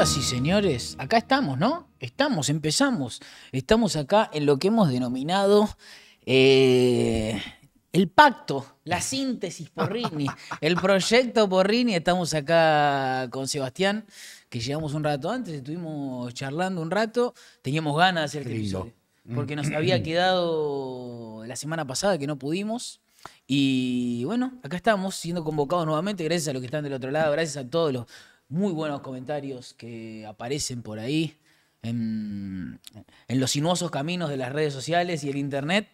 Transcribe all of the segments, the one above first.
así, señores, acá estamos, ¿no? Estamos, empezamos. Estamos acá en lo que hemos denominado eh, el pacto, la síntesis Porrini, el proyecto Porrini. Estamos acá con Sebastián, que llegamos un rato antes, estuvimos charlando un rato, teníamos ganas de hacer el este episodio. porque nos mm. había quedado la semana pasada que no pudimos. Y bueno, acá estamos siendo convocados nuevamente, gracias a los que están del otro lado, gracias a todos los muy buenos comentarios que aparecen por ahí en, los sinuosos caminos de las redes sociales y el internet.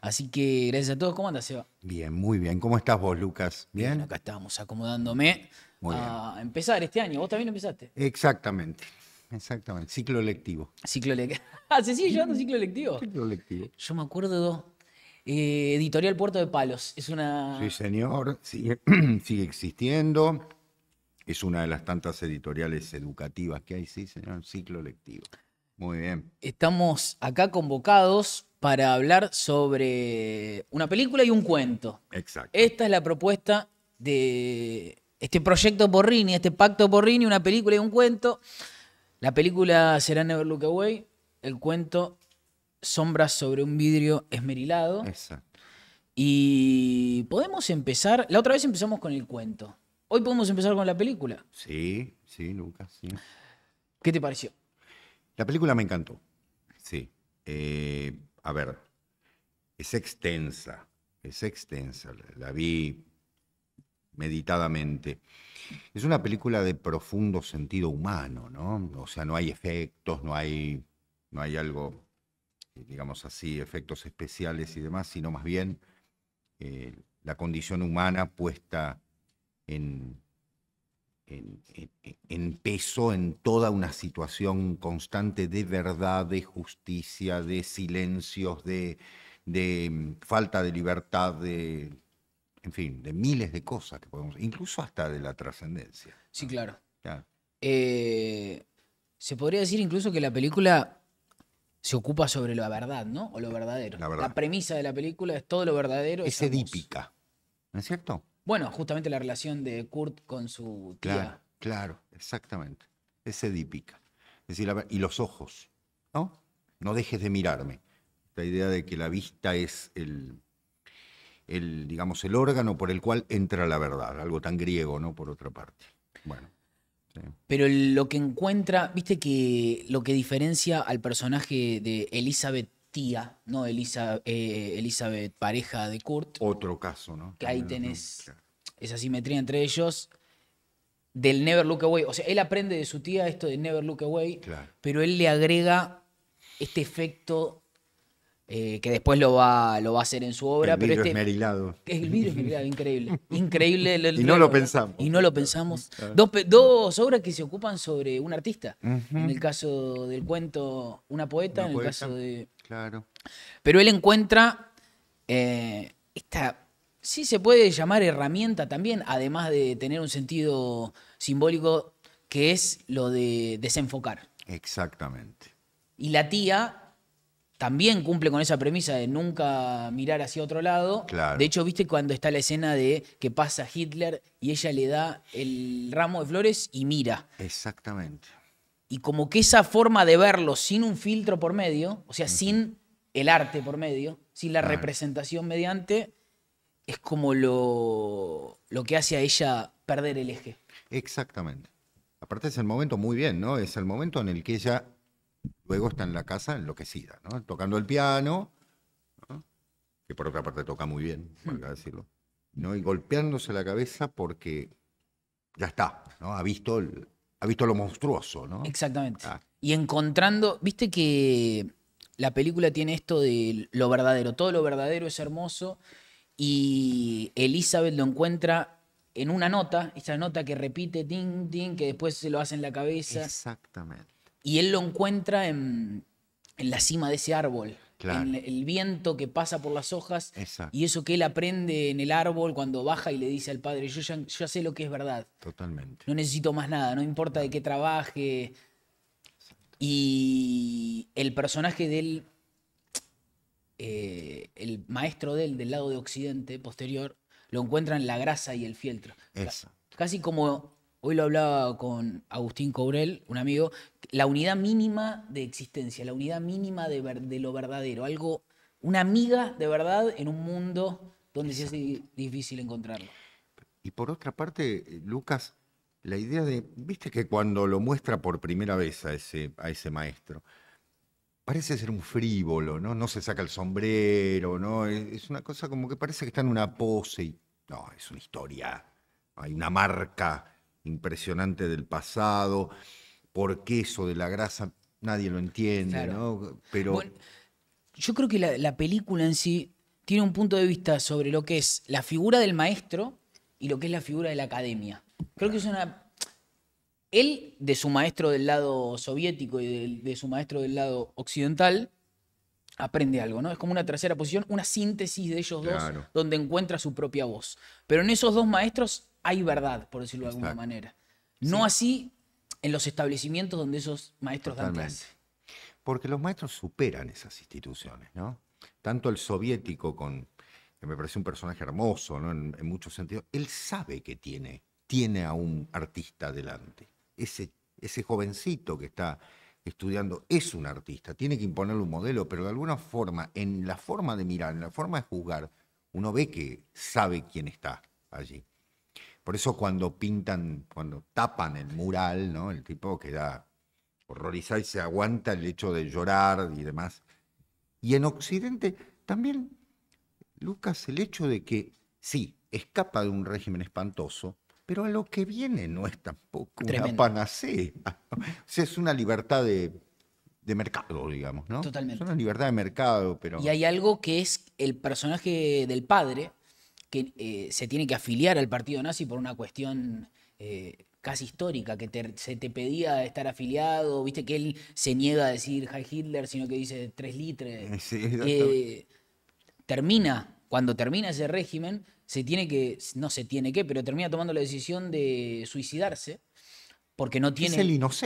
Así que gracias a todos. ¿Cómo andas, Seba? Bien, muy bien. ¿Cómo estás vos, Lucas? Bien. acá estamos acomodándome a empezar este año. ¿Vos también empezaste? Exactamente. Exactamente, ciclo lectivo. Ciclo lectivo. ¿Ah, se sigue llevando ciclo lectivo? Ciclo lectivo. Yo me acuerdo eh, Editorial Puerto de Palos. Es una. Sí, señor. sigue existiendo. Es una de las tantas editoriales educativas que hay, sí, señor, ciclo lectivo. Muy bien. Estamos acá convocados para hablar sobre una película y un cuento. Exacto. Esta es la propuesta de este proyecto Borrini, este pacto Borrini, una película y un cuento. La película será Never Look Away, el cuento Sombras sobre un vidrio esmerilado. Exacto. Y podemos empezar, la otra vez empezamos con el cuento. Hoy podemos empezar con la película. Sí, sí, Lucas, sí. ¿Qué te pareció? La película me encantó. Sí. Eh, a ver, es extensa, es extensa. La, vi meditadamente. Es una película de profundo sentido humano, ¿no? O sea, no hay efectos, no hay, no hay algo, digamos así, efectos especiales y demás, sino más bien eh, la condición humana puesta en, en, peso en toda una situación constante de verdad, de justicia, de silencios, de, mm, falta de libertad, de, en fin, de miles de cosas que podemos, incluso hasta de la trascendencia. Sí, claro. Eh, se podría decir incluso que la película se ocupa sobre la verdad, ¿no? O lo verdadero. La, la premisa de la película es todo lo verdadero. Es edípica, ¿no es cierto? Bueno, justamente la relación de Kurt con su tía. Claro, exactamente. Es edípica. Es decir, y los ojos, ¿no? No dejes de mirarme. Esta idea de que la vista es el, digamos, el órgano por el cual entra la verdad, algo tan griego, ¿no? Por otra parte. Bueno. Pero lo que encuentra, viste que lo que diferencia al personaje de Elizabeth tía, ¿no? Eh, Elizabeth, pareja de Kurt. Otro caso, ¿no? Que ahí tenés esa simetría entre ellos del Never Look Away. O sea, él aprende de su tía esto de Never Look Away, pero él le agrega este efecto eh, que después lo va, lo va a hacer en su obra. El vidrio pero este, esmerilado. El increíble. Increíble. y no lo pensamos. Y no lo pensamos. Dos, obras que se ocupan sobre un artista. En el caso del cuento, una poeta, en el caso de Claro. Pero él encuentra eh, esta, sí se puede llamar herramienta también, además de tener un sentido simbólico, que es lo de desenfocar. Exactamente. Y la tía también cumple con esa premisa de nunca mirar hacia otro lado. De hecho, viste cuando está la escena de que pasa Hitler y ella le da el ramo de flores y mira. Exactamente. Y como que esa forma de verlo sin un filtro por medio, o sea, sin el arte por medio, sin la representación mediante, es como lo, lo que hace a ella perder el eje. Exactamente. Aparte es el momento muy bien, ¿no? Es el momento en el que ella luego está en la casa enloquecida, ¿no? Tocando el piano, que por otra parte toca muy bien, hmm. decirlo, ¿no? Y golpeándose la cabeza porque ya está, ¿no? Ha visto ha visto lo monstruoso, ¿no? Exactamente. Ah. Y encontrando, viste que la película tiene esto de lo verdadero, todo lo verdadero es hermoso y Elizabeth lo encuentra en una nota, esa nota que repite, que después se lo hace en la cabeza. Exactamente. Y él lo encuentra en, en la cima de ese árbol el viento que pasa por las hojas y eso que él aprende en el árbol cuando baja y le dice al padre, yo ya, sé lo que es verdad. Totalmente. No necesito más nada, no importa de qué trabaje. Y el personaje del eh, el maestro de él del lado de Occidente posterior, lo encuentran en la grasa y el fieltro. Casi como Hoy lo hablaba con Agustín Cobrel, un amigo, la unidad mínima de existencia, la unidad mínima de, lo verdadero, algo, una amiga de verdad en un mundo donde se hace difícil encontrarlo. Y por otra parte, Lucas, la idea de, viste que cuando lo muestra por primera vez a ese, maestro, parece ser un frívolo, ¿no? No se saca el sombrero, ¿no? Es, una cosa como que parece que está en una pose y no, es una historia, hay una marca impresionante del pasado, por qué eso de la grasa, nadie lo entiende, ¿no? Pero... yo creo que la, película en sí tiene un punto de vista sobre lo que es la figura del maestro y lo que es la figura de la academia. Creo que es una... Él, de su maestro del lado soviético y de, su maestro del lado occidental, aprende algo, ¿no? Es como una tercera posición, una síntesis de ellos dos, donde encuentra su propia voz. Pero en esos dos maestros hay verdad, por decirlo de alguna manera. No así en los establecimientos donde esos maestros dan clase. Porque los maestros superan esas instituciones, ¿no? Tanto el soviético, con, que me parece un personaje hermoso, En, muchos sentidos, él sabe que tiene, tiene a un artista delante. Ese, ese jovencito que está estudiando es un artista, tiene que imponerle un modelo, pero de alguna forma, en la forma de mirar, en la forma de juzgar, uno ve que sabe quién está allí. Por eso cuando pintan, cuando tapan el mural, ¿no? El tipo queda horrorizado y se aguanta el hecho de llorar y demás. Y en Occidente también, Lucas, el hecho de que sí, escapa de un régimen espantoso, pero a lo que viene no es tampoco una panacea. O sea, es una libertad de, de, mercado, digamos, ¿no? Totalmente. Es una libertad de mercado, pero... Y hay algo que es el personaje del padre, que eh, se tiene que afiliar al partido nazi por una cuestión eh, casi histórica, que se te pedía estar afiliado, viste que él se niega a decir Heil Hitler, sino que dice tres litres. Eh, termina, cuando termina ese régimen, se tiene que, no se tiene que, pero termina tomando la decisión de suicidarse porque no tiene,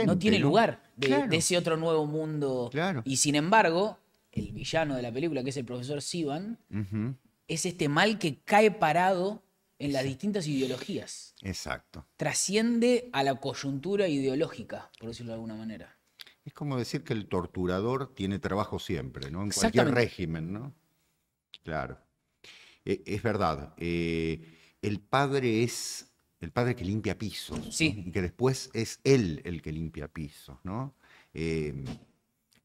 no tiene lugar De, ese otro nuevo mundo. Y sin embargo, el villano de la película, que es el profesor Sivan, es este mal que cae parado en las distintas ideologías. Exacto. Trasciende a la coyuntura ideológica, por decirlo de alguna manera. Es como decir que el torturador tiene trabajo siempre, ¿no? En cualquier régimen, ¿no? Claro. E, es verdad. Eh, el padre es el padre que limpia pisos. Sí. Y que después es él el que limpia pisos, ¿no? Eh,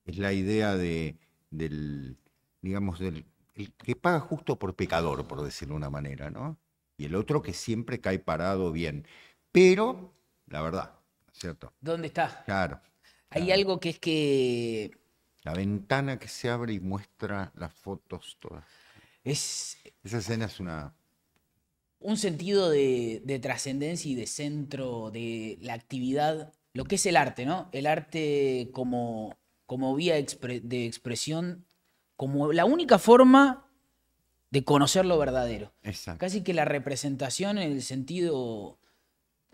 es la idea de, del, digamos, del el que paga justo por pecador, por decirlo de una manera, ¿no? Y el otro que siempre cae parado bien. Pero, la verdad, ¿cierto? ¿Dónde está? Claro. Hay algo que es que... La ventana que se abre y muestra las fotos todas. Es... Esa escena es una... Un sentido de, trascendencia y de centro de la actividad, lo que es el arte, ¿no? El arte como, como vía de expresión como la única forma de conocer lo verdadero. Casi que la representación en el sentido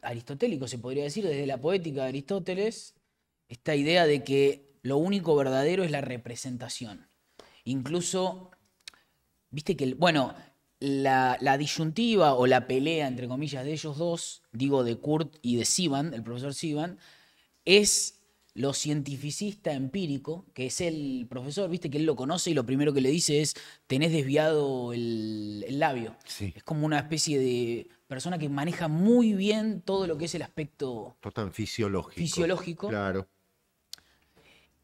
aristotélico, se podría decir, desde la poética de Aristóteles, esta idea de que lo único verdadero es la representación. Incluso, viste que, bueno, la, la, disyuntiva o la pelea, entre comillas, de ellos dos, digo de Kurt y de Sivan, el profesor Sivan, es lo cientificista empírico, que es el profesor, viste que él lo conoce y lo primero que le dice es, tenés desviado el, labio. Es como una especie de persona que maneja muy bien todo lo que es el aspecto... Total fisiológico. Fisiológico. Claro.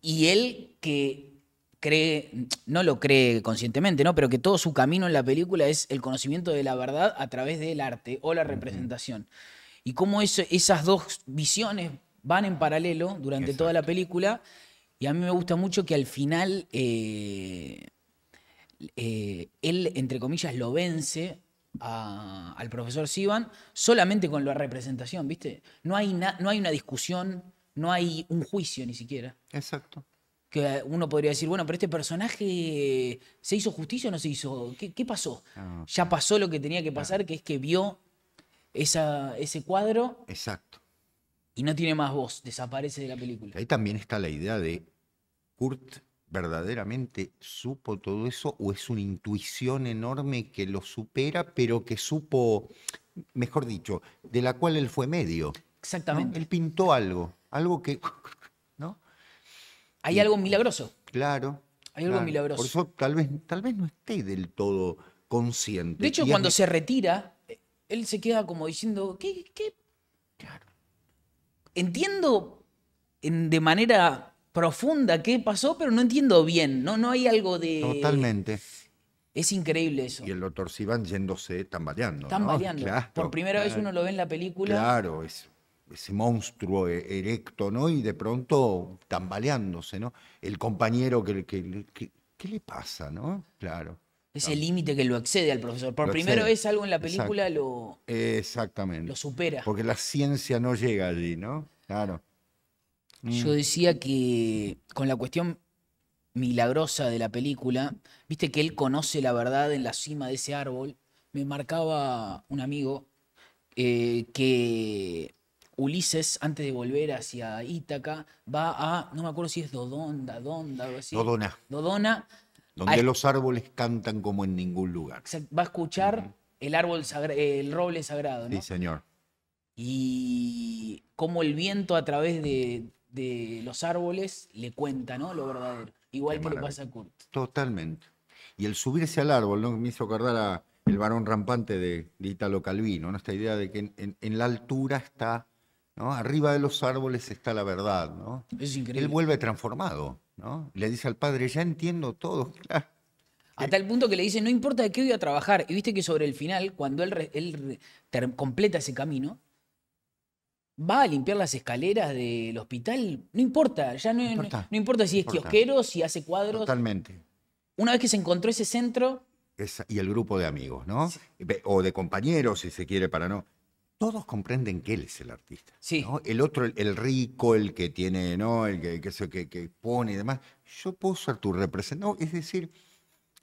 Y él que cree, no lo cree conscientemente, ¿no? Pero que todo su camino en la película es el conocimiento de la verdad a través del arte o la representación. Y cómo esas dos visiones van en paralelo durante toda la película y a mí me gusta mucho que al final eh, eh, él, entre comillas, lo vence al profesor Sivan solamente con la representación, ¿viste? No hay, no hay una discusión, no hay un juicio ni siquiera. Exacto. Que uno podría decir, bueno, pero este personaje se hizo justicia o no se hizo. ¿Qué, pasó? ya pasó lo que tenía que pasar, que es que vio esa, ese cuadro. Exacto y no tiene más voz, desaparece de la película. Ahí también está la idea de Kurt verdaderamente supo todo eso o es una intuición enorme que lo supera, pero que supo, mejor dicho, de la cual él fue medio. Exactamente. Él pintó algo, algo que... ¿no? Hay algo milagroso. Claro. Hay algo milagroso. Por eso tal vez, tal vez no esté del todo consciente. De hecho, cuando se retira, eh, él se queda como diciendo, qué? Claro entiendo de manera profunda qué pasó, pero no entiendo bien. No, no hay algo de. Totalmente. Es increíble eso. Y el doctor Sivan yéndose tambaleando. Tambaleando. Por primera vez uno lo ve en la película. Claro, ese monstruo e-, erecto, ¿no? Y de pronto tambaleándose, ¿no? El compañero que ¿qué le pasa, no? Claro. Ese el límite que lo accede al profesor. Por primero primera vez algo en la película lo. Exactamente. Lo supera. Porque la ciencia no llega allí, ¿no? Claro. Yo mm. decía que con la cuestión milagrosa de la película, viste que él conoce la verdad en la cima de ese árbol. Me marcaba un amigo eh, que Ulises, antes de volver hacia Ítaca, va a, no me acuerdo si es Dodonda, Donda, algo así. Dodona. Dodona donde los árboles cantan como en ningún lugar. Va a escuchar el árbol el roble sagrado, ¿no? Sí, señor. Y cómo el viento a través de, los árboles le cuenta, ¿no? Lo verdadero. Igual que le pasa a Kurt. Totalmente. Y el subirse al árbol, ¿no? Me hizo acordar a el varón rampante de, de Italo Calvino, ¿no? Esta idea de que en la altura está Arriba de los árboles está la verdad, ¿no? Él vuelve transformado, ¿no? Le dice al padre, ya entiendo todo, A tal punto que le dice, no importa de qué voy a trabajar. Y viste que sobre el final, cuando él, completa ese camino, va a limpiar las escaleras del hospital. No importa, ya no, importa. si es quiosquero, kiosquero, si hace cuadros. Totalmente. Una vez que se encontró ese centro, y el grupo de amigos, ¿no? O de compañeros, si se quiere, para no todos comprenden que él es el artista. Sí. El otro, el, rico, el que tiene, ¿no? El que, que, que, pone y demás. Yo puedo ser tu representante. Es decir,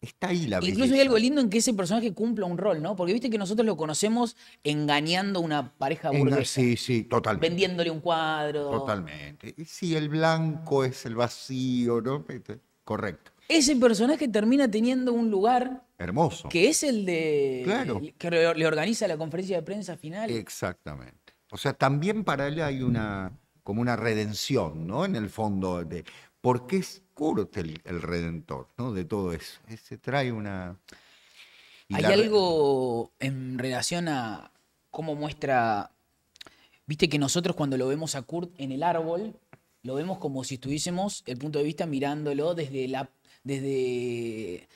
está ahí la Incluso hay algo lindo en que ese personaje cumpla un rol, ¿no? Porque viste que nosotros lo conocemos engañando una pareja burguesa. sí, sí, totalmente. Vendiéndole un cuadro. Totalmente. si el blanco es el vacío, ¿no? Este, correcto ese personaje termina teniendo un lugar. Hermoso. Que es el de. que le organiza la conferencia de prensa final. Exactamente. O sea, también para él hay una. como una redención, ¿no? En el fondo, de. qué es Kurt el redentor, ¿no? De todo eso. Se trae una. hay algo en relación a cómo muestra. Viste que nosotros cuando lo vemos a Kurt en el árbol, lo vemos como si estuviésemos, el punto de vista, mirándolo desde la eh,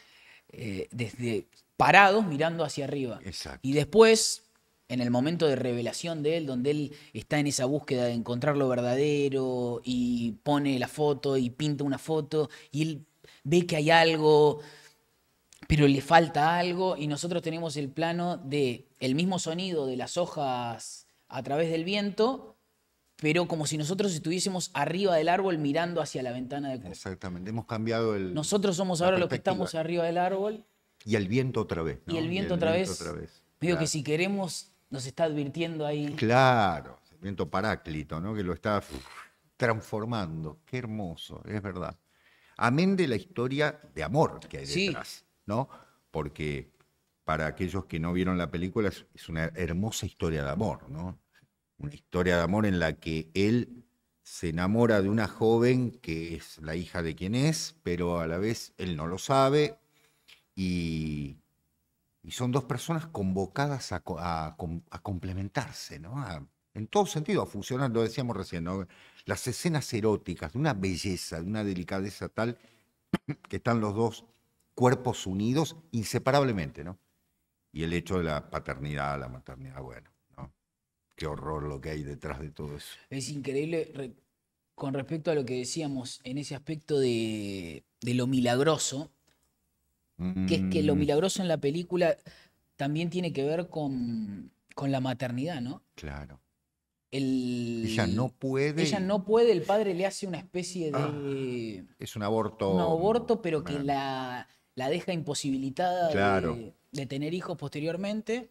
desde, parados mirando hacia arriba. Y después, en el momento de revelación de él, donde él está en esa búsqueda de encontrar lo verdadero y pone la foto y pinta una foto y él ve que hay algo, pero le falta algo y nosotros tenemos el plano de el mismo sonido de las hojas a través del viento pero como si nosotros estuviésemos arriba del árbol mirando hacia la ventana de Exactamente, hemos cambiado el... Nosotros somos ahora los que estamos arriba del árbol. Y el viento otra vez. Y el viento, otra, vez, otra, que si queremos, nos está advirtiendo ahí. Claro, el viento paráclito, ¿no? Que lo está transformando. Qué hermoso, es verdad. Amén de la historia de amor que hay detrás, ¿no? Porque para aquellos que no vieron la película, es una hermosa historia de amor, ¿no? una historia de amor en la que él se enamora de una joven que es la hija de quien es, pero a la vez él no lo sabe y, son dos personas convocadas a, complementarse, ¿no? en todo sentido, a funcionar, lo decíamos recién, ¿no? las escenas eróticas, de una belleza, de una delicadeza tal que están los dos cuerpos unidos inseparablemente, ¿no? Y el hecho de la paternidad, la maternidad, bueno qué horror lo que hay detrás de todo eso. Es increíble con respecto a lo que decíamos en ese aspecto de, lo milagroso, que es que lo mm. milagroso en la película también tiene que ver con, la maternidad, ¿no? Claro. ella no puede. Ella no puede, el padre le hace una especie de. Ah, es un aborto. Un aborto, pero que la, deja imposibilitada de, tener hijos posteriormente.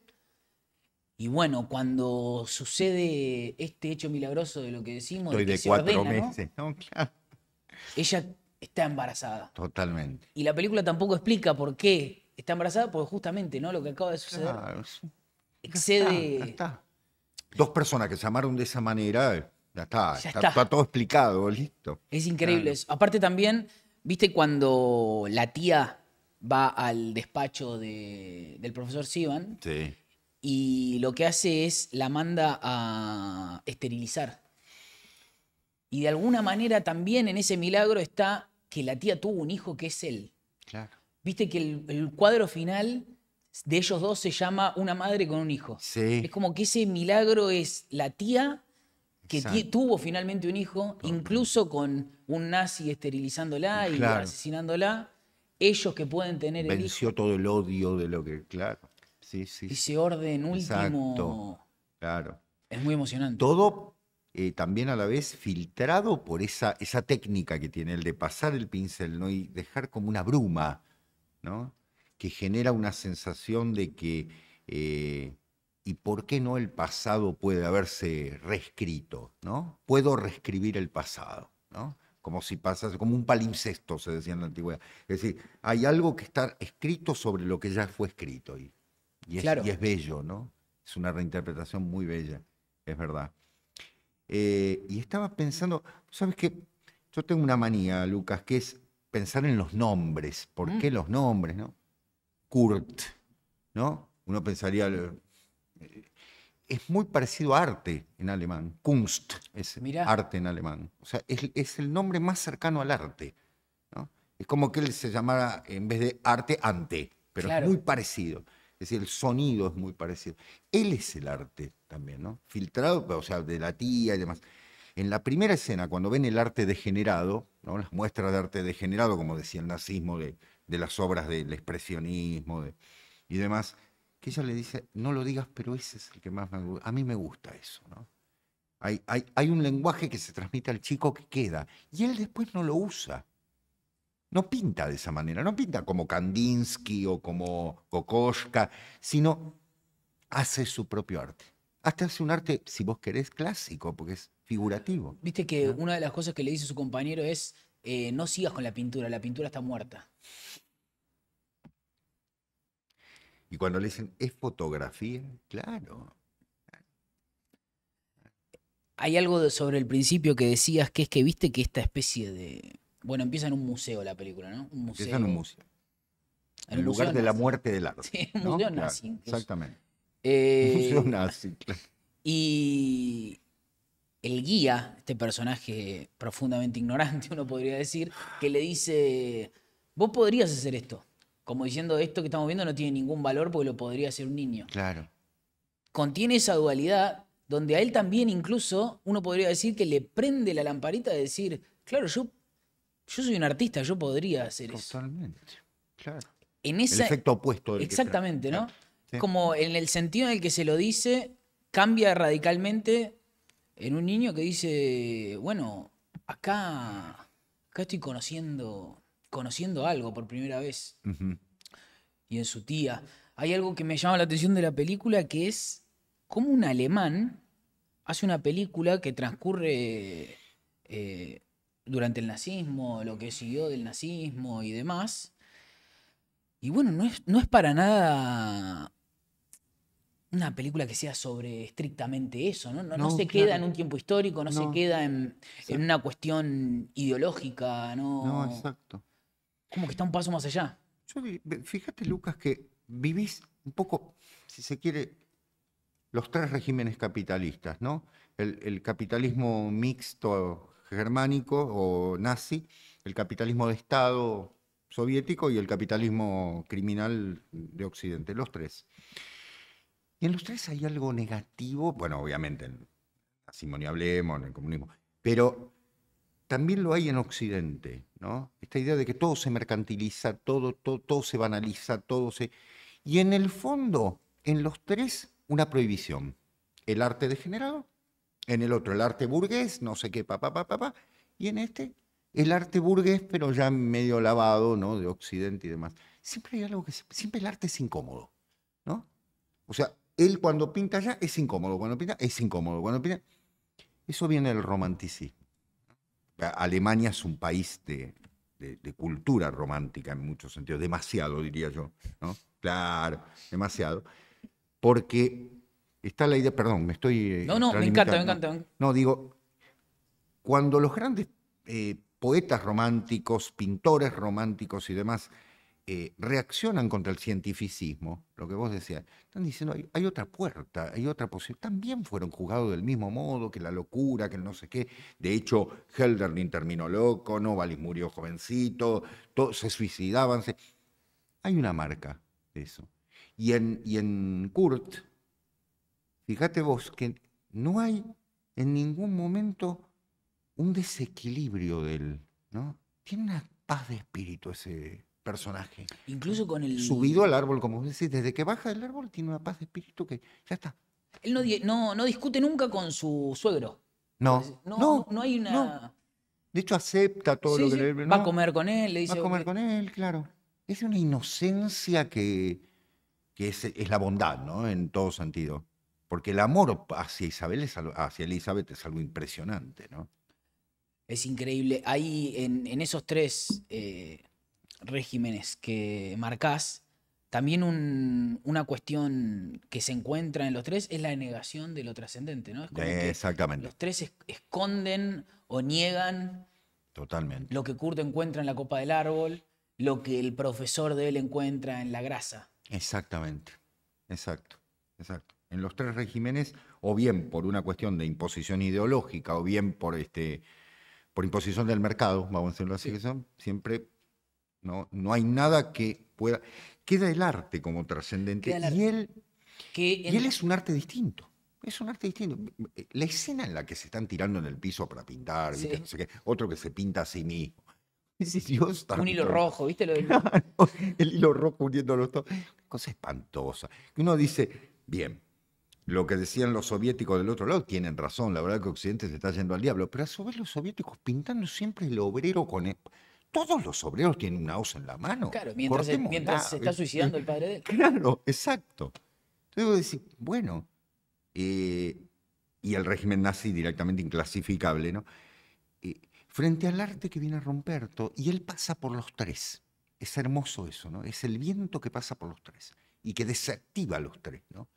Y bueno, cuando sucede este hecho milagroso de lo que decimos, de, que cuatro meses, ¿no? Claro. Ella está embarazada. Totalmente. Y la película tampoco explica por qué está embarazada, porque justamente, ¿no? Lo que acaba de suceder excede. Ya está, Dos personas que se amaron de esa manera, eh, ya está, está, todo explicado, listo. Es increíble. Aparte también, viste cuando la tía va al despacho del profesor Sivan. Sí y lo que hace es la manda a esterilizar. Y de alguna manera también en ese milagro está que la tía tuvo un hijo que es él. Claro. Viste que el, cuadro final de ellos dos se llama Una madre con un hijo. Sí. Es como que ese milagro es la tía que tuvo finalmente un hijo, incluso con un nazi esterilizándola y asesinándola, ellos que pueden tener el hijo. todo el odio de lo que, claro. Y sí. orden último. Exacto. Claro. Es muy emocionante. Todo eh, también a la vez filtrado por esa, esa técnica que tiene el de pasar el pincel ¿no? y dejar como una bruma, ¿no? que genera una sensación de que, eh, ¿y por qué no el pasado puede haberse reescrito? ¿no? Puedo reescribir el pasado, ¿no? como si pasase, como un palimpsesto se decía en la antigüedad. Es decir, hay algo que está escrito sobre lo que ya fue escrito. Y y es, y bello, ¿no? Es una reinterpretación muy bella, es verdad. Eh, y estaba pensando, ¿sabes qué? Yo tengo una manía, Lucas, que es pensar en los nombres. ¿Por mm. qué los nombres, no? Kurt, ¿no? Uno pensaría. Eh, es muy parecido a arte en alemán. Kunst es arte en alemán. O sea, es, el nombre más cercano al arte. ¿no? Es como que él se llamara, en vez de arte, ante. Pero es muy parecido. Es decir, el sonido es muy parecido. Él es el arte también, ¿no? Filtrado, o sea, de la tía y demás. En la primera escena, cuando ven el arte degenerado, ¿no? las muestras de arte degenerado, como decía el nazismo, de, de las obras del expresionismo y demás, que ella le dice, no lo digas, pero ese es el que más me A mí me gusta eso, ¿no? Hay, hay, hay un lenguaje que se transmite al chico que queda y él después no lo usa no pinta de esa manera, no pinta como Kandinsky o como Kokoschka, sino hace su propio arte. Hasta hace un arte, si vos querés, clásico, porque es figurativo. Viste que una de las cosas que le dice su compañero es, eh, no sigas con la pintura, la pintura está muerta. Y cuando le dicen, ¿es fotografía? Claro. Hay algo sobre el principio que decías, que es que viste que esta especie de bueno, empieza en un museo la película, ¿no? Un museo. Empieza en un museo. En lugar de la muerte del arte. Sí, un museo Exactamente. Eh, museo nazi, Y el guía, este personaje profundamente ignorante, uno podría decir, que le dice, vos podrías hacer esto. Como diciendo, esto que estamos viendo no tiene ningún valor porque lo podría hacer un niño. Claro. Contiene esa dualidad donde a él también incluso uno podría decir que le prende la lamparita de decir, claro, yo yo soy un artista, yo podría hacer eso. Totalmente, claro. En ese el efecto opuesto. Del exactamente, ¿no? Como en el sentido en el que se lo dice, cambia radicalmente en un niño que dice, bueno, acá, estoy conociendo, algo por primera vez. Y en su tía. Hay algo que me llama la atención de la película que es cómo un alemán hace una película que transcurre eh, durante el nazismo, lo que siguió del nazismo y demás. Y bueno, no es, no es para nada una película que sea sobre estrictamente eso, ¿no? No, se queda en un tiempo histórico, no, se queda en, una cuestión ideológica, ¿no? No, exacto. Como que está un paso más allá. fíjate, Lucas, que vivís un poco, si se quiere, los tres regímenes capitalistas, ¿no? el capitalismo mixto germánico o nazi, el capitalismo de Estado soviético y el capitalismo criminal de Occidente, los tres. Y en los tres hay algo negativo, bueno, obviamente, así ni hablemos, en el comunismo, pero también lo hay en Occidente, ¿no? Esta idea de que todo se mercantiliza, todo, todo, todo se banaliza, todo se... Y en el fondo, en los tres, una prohibición. El arte degenerado, en el otro, el arte burgués, no sé qué, papá, papá, papá. y en este, el arte burgués, pero ya medio lavado, ¿no? De Occidente y demás. Siempre hay algo que. Siempre el arte es incómodo, ¿no? O sea, él cuando pinta ya es incómodo, cuando pinta es incómodo, cuando pinta. Eso viene del romanticismo. Alemania es un país de, de cultura romántica en muchos sentidos, demasiado diría yo, ¿no? Claro, demasiado. Porque está la idea, perdón, me estoy... Eh, no, no, me encanta, me encanta. No, digo, cuando los grandes eh, poetas románticos, pintores románticos y demás eh, reaccionan contra el cientificismo, lo que vos decías, están diciendo, hay, otra puerta, hay otra posibilidad. También fueron juzgados del mismo modo que la locura, que el no sé qué. De hecho, Helderlin terminó loco, Novalis murió jovencito, todos se suicidaban. Hay una marca de eso. Y en, y en Kurt, Fíjate vos que no hay en ningún momento un desequilibrio de él, ¿no? Tiene una paz de espíritu ese personaje. Incluso con el... Subido al árbol, como vos decís, desde que baja del árbol tiene una paz de espíritu que ya está. Él no, discute nunca con su suegro. No, no, no, hay una... De hecho, acepta todo lo que sí. le... Va a comer con él, le dice... Va a comer con él, claro. Es una inocencia que, que es la bondad, ¿no? En todo sentido. Porque el amor hacia Isabel, es, hacia Elizabeth es algo impresionante, ¿no? Es increíble. Ahí, en, esos tres eh, regímenes que marcás, también una cuestión que se encuentra en los tres es la negación de lo trascendente, ¿no? Exactamente. los tres esconden o niegan Totalmente. lo que Kurt encuentra en la copa del árbol, lo que el profesor de él encuentra en la grasa. Exactamente. Exacto. Exacto en los tres regímenes, o bien por una cuestión de imposición ideológica, o bien por este por imposición del mercado, vamos a decirlo así, que son, siempre no, no hay nada que pueda. Queda el arte como trascendente. Y él, que es un arte distinto. Es un arte distinto. La escena en la que se están tirando en el piso para pintar, otro que se pinta a sí mismo. un hilo rojo, ¿viste? Lo del... el hilo rojo los dos. Cosa espantosa. Uno dice, bien, lo que decían los soviéticos del otro lado, tienen razón, la verdad que Occidente se está yendo al diablo, pero a su vez los soviéticos pintando siempre el obrero con... E-, todos los obreros tienen una hoz en la mano. Claro, mientras, se está este, suicidando el padre de Claro, exacto. Entonces decir, bueno, eh, y el régimen nazi directamente inclasificable, ¿no? Eh, frente al arte que viene a romper todo, y él pasa por los tres. Es hermoso eso, ¿no? Es el viento que pasa por los tres y que desactiva a los tres, ¿no?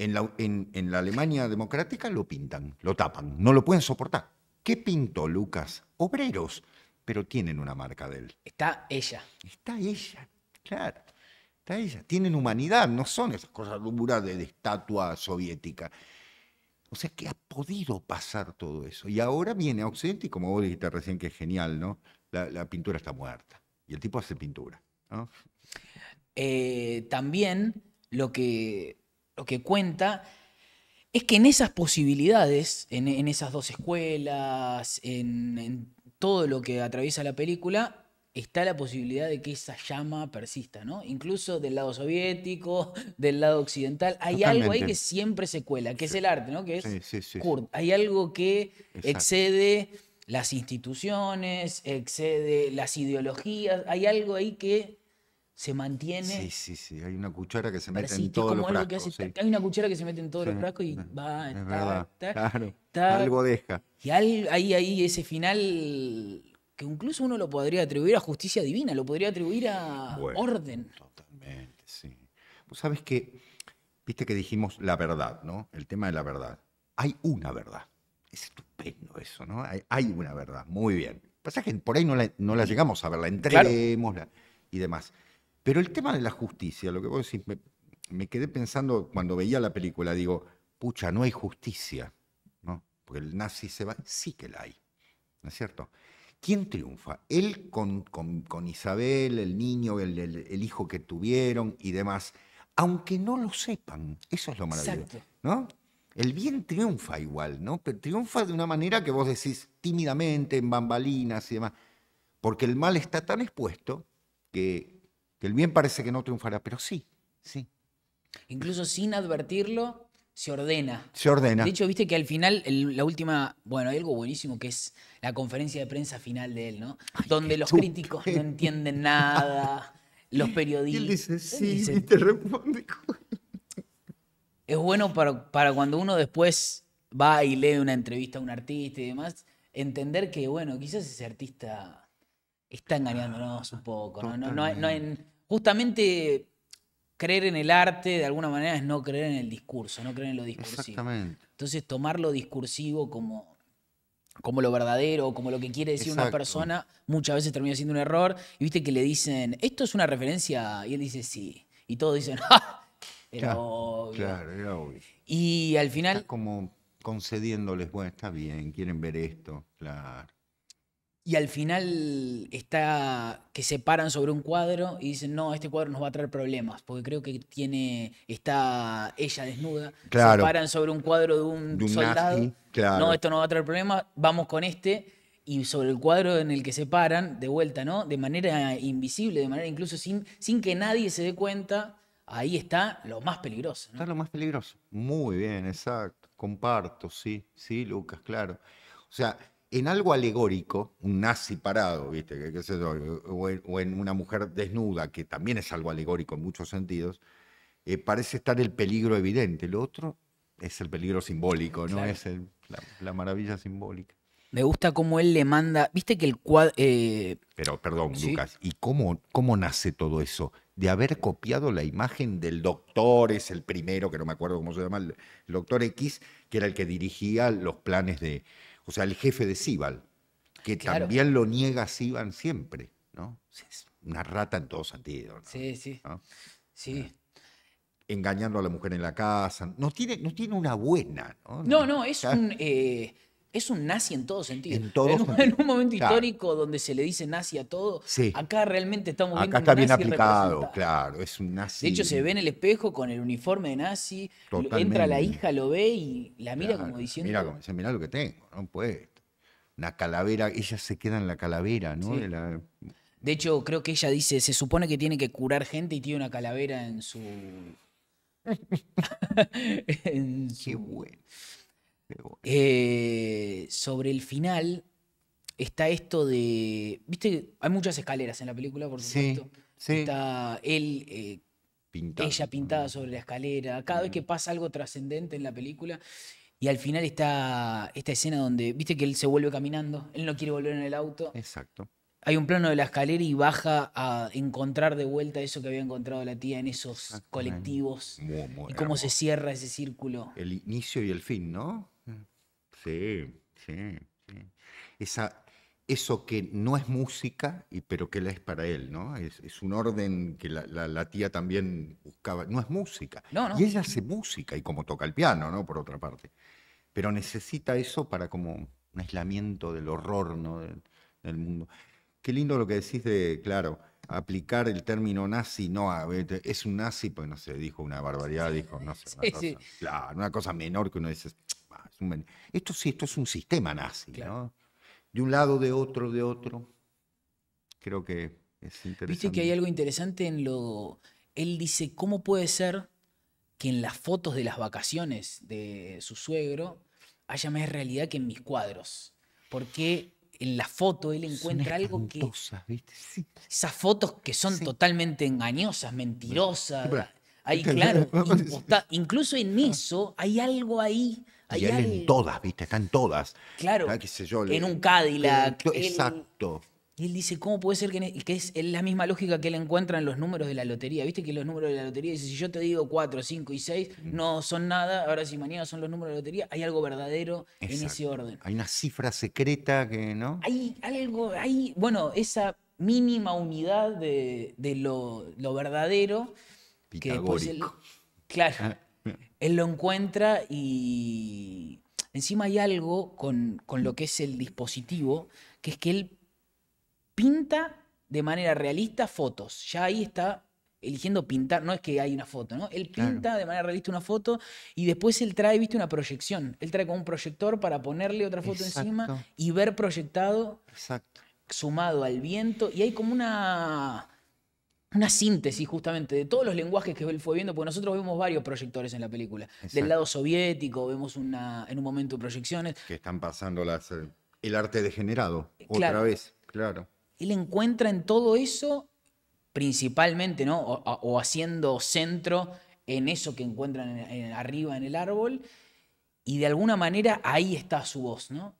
en la, Alemania democrática lo pintan, lo tapan, no lo pueden soportar. ¿Qué pintó Lucas? Obreros, pero tienen una marca de él. Está ella. Está ella, claro. Está ella. Tienen humanidad, no son esas cosas duras de, estatua soviética. O sea, que ha podido pasar todo eso. Y ahora viene a Occidente y como vos dijiste recién que es genial, ¿no? La, pintura está muerta. Y el tipo hace pintura, eh, también lo que lo que cuenta es que en esas posibilidades, en, esas dos escuelas, en, todo lo que atraviesa la película, está la posibilidad de que esa llama persista, ¿no? Incluso del lado soviético, del lado occidental, hay algo ahí que siempre se cuela, que es el arte, ¿no? Que es Hay algo que excede las instituciones, excede las ideologías, hay algo ahí que se mantiene. Sí, sí, sí. Hay una cuchara que se mete en todos los frascos. Hay una cuchara que se mete en todos los frascos y va. Es algo deja. Y hay ahí, ahí ese final que incluso uno lo podría atribuir a justicia divina, lo podría atribuir a orden. Totalmente, sí. Vos sabés que, viste que dijimos la verdad, ¿no? El tema de la verdad. Hay una verdad. Es estupendo eso, ¿no? Hay, una verdad. Muy bien. Pasa que por ahí no la, llegamos a ver, la entremos y demás. Pero el tema de la justicia, lo que vos decís, me, quedé pensando cuando veía la película, digo, pucha, no hay justicia, ¿no? Porque el nazi se va, sí que la hay, ¿no es cierto? ¿Quién triunfa? Él con, con, Isabel, el niño, el, hijo que tuvieron y demás, aunque no lo sepan, eso es lo maravilloso, ¿no? El bien triunfa igual, ¿no? Pero triunfa de una manera que vos decís tímidamente, en bambalinas y demás, porque el mal está tan expuesto que que el bien parece que no triunfará, pero sí, sí. Incluso sin advertirlo, se ordena. Se ordena. De hecho, viste que al final, la última, bueno, hay algo buenísimo que es la conferencia de prensa final de él, ¿no? Donde los críticos no entienden nada, los periodistas. él dice, sí, te responde. Es bueno para, para cuando uno después va y lee una entrevista a un artista y demás, entender que, bueno, quizás ese artista está engañándonos ah, un poco. ¿no? justamente creer en el arte de alguna manera es no creer en el discurso, no creer en lo discursivo. Exactamente. Entonces tomar lo discursivo como, como lo verdadero, como lo que quiere decir una persona, muchas veces termina siendo un error. Y viste que le dicen, esto es una referencia, y él dice sí. Y todos dicen, ¡ah! Era claro, obvio. Claro, era obvio. Y al final... Está como concediéndoles, bueno, está bien, quieren ver esto, claro y al final está que se paran sobre un cuadro y dicen, no, este cuadro nos va a traer problemas, porque creo que tiene, está ella desnuda, se paran sobre un cuadro de un, soldado, no, esto no va a traer problemas, vamos con este, y sobre el cuadro en el que se paran, de vuelta, ¿no? De manera invisible, de manera incluso sin, sin que nadie se dé cuenta, ahí está lo más peligroso. Está lo más peligroso. Muy bien, exacto. Comparto, sí, sí, Lucas, claro. O sea, en algo alegórico, un nazi parado, ¿viste? o, en, una mujer desnuda, que también es algo alegórico en muchos sentidos, eh, parece estar el peligro evidente. Lo otro es el peligro simbólico, ¿no? Es la, maravilla simbólica. Me gusta cómo él le manda. Viste que el cuadro. Eh, Pero, perdón, Lucas, ¿y cómo, cómo nace todo eso? de haber copiado la imagen del doctor, es el primero, que no me acuerdo cómo se llama, el doctor X, que era el que dirigía los planes de, o sea, el jefe de Sibal, que también lo niega Sibal siempre, ¿no? Es una rata en todos sentido. Sí, sí. Eh, engañando a la mujer en la casa. No tiene, no tiene una buena. No, no, no es un. Eh, es un nazi en todo sentido. En, un, momento histórico donde se le dice nazi a todo, acá realmente estamos viendo acá está bien aplicado, claro, es un nazi. De hecho, se ve en el espejo con el uniforme de nazi, entra la hija, lo ve y la mira como diciendo... Mira, mira lo que tengo, no Una calavera, ella se queda en la calavera, ¿no? De, hecho, creo que ella dice, se supone que tiene que curar gente y tiene una calavera en su... en su... Eh, sobre el final está esto de. ¿Viste? Hay muchas escaleras en la película, por supuesto. Está él. Eh, ella pintada sobre la escalera. Cada vez que pasa algo trascendente en la película. Y al final está esta escena donde, viste que él se vuelve caminando, él no quiere volver en el auto. Exacto. Hay un plano de la escalera y baja a encontrar de vuelta eso que había encontrado la tía en esos colectivos. y cómo se cierra ese círculo. El inicio y el fin, ¿no? Sí, sí, Esa, eso que no es música, y, pero que la es para él, ¿no? Es, un orden que la, tía también buscaba. No es música. Y ella hace música, y como toca el piano, ¿no? Por otra parte. Pero necesita eso para como un aislamiento del horror, ¿no? del, mundo. Qué lindo lo que decís de, claro, aplicar el término nazi, no, a... es un nazi, pues no sé, dijo una barbaridad, dijo, no sé, cosa, claro, una cosa menor que uno dice, esto sí, esto es un sistema nazi, De un lado, de otro, de otro. Creo que es interesante. Viste que hay algo interesante en lo. Él dice: ¿Cómo puede ser que en las fotos de las vacaciones de su suegro haya más realidad que en mis cuadros? Porque en la foto él encuentra algo que. Esas fotos que son totalmente engañosas, mentirosas. ahí, este claro, incluso en eso hay algo ahí y él en todas, ¿viste? Está en todas. Claro. Ah, en un Cadillac. Exacto. Y él dice, ¿cómo puede ser que, e-, es la misma lógica que él encuentra en los números de la lotería? ¿Viste que los números de la lotería, dice, si yo te digo 4, 5 y 6, mm. no son nada, ahora si mañana son los números de la lotería, hay algo verdadero en ese orden. Hay una cifra secreta que, ¿no? Hay algo, hay, bueno, esa mínima unidad de, lo, verdadero. Pues, Pitagórico. Que claro. Ah él lo encuentra y encima hay algo con, con lo que es el dispositivo, que es que él pinta de manera realista fotos. Ya ahí está eligiendo pintar, no es que hay una foto, ¿no? Él pinta de manera realista una foto y después él trae, viste, una proyección. Él trae como un proyector para ponerle otra foto encima y ver proyectado, Exacto. sumado al viento, y hay como una una síntesis justamente de todos los lenguajes que él fue viendo, porque nosotros vemos varios proyectores en la película. Del lado soviético, vemos una, en un momento proyecciones. Que están pasando las, eh, el arte degenerado, eh, otra vez, claro. Él encuentra en todo eso, principalmente, ¿no? O, haciendo centro en eso que encuentran arriba en el árbol, y de alguna manera ahí está su voz, ¿no?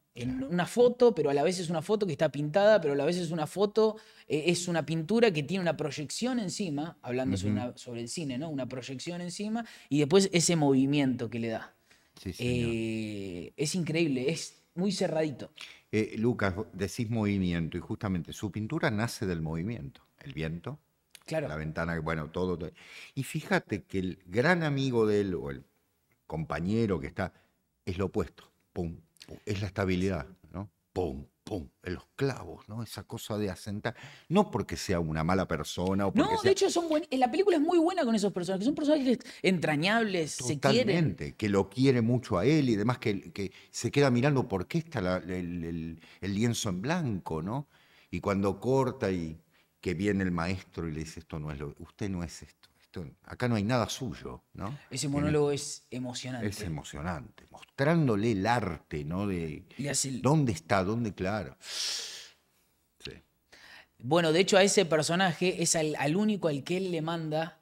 una foto, pero a la vez es una foto que está pintada, pero a la vez es una foto, eh, es una pintura que tiene una proyección encima, hablando sobre, el cine, ¿no? Una proyección encima, y después ese movimiento que le da. Eh, es increíble, es muy cerradito. Eh, Lucas, decís movimiento, y justamente su pintura nace del movimiento, el viento, Claro. la ventana, bueno, todo, todo, Y fíjate que el gran amigo de él o el compañero que está es lo opuesto. Pum, es la estabilidad, ¿no? Pum, pum, En los clavos, ¿no? Esa cosa de asentar. No porque sea una mala persona o No, de hecho, son la película es muy buena con esos personajes, son personajes entrañables, se quieren. que lo quiere mucho a él y demás, que, se queda mirando por qué está el, el, lienzo en blanco, ¿no? Y cuando corta y que viene el maestro y le dice, esto no es lo... Usted no es esto acá no hay nada suyo, ¿no? Ese monólogo es emocionante. Es emocionante, mostrándole el arte, ¿no? De dónde está, dónde, claro. Sí. Bueno, de hecho a ese personaje es al, único al que él le manda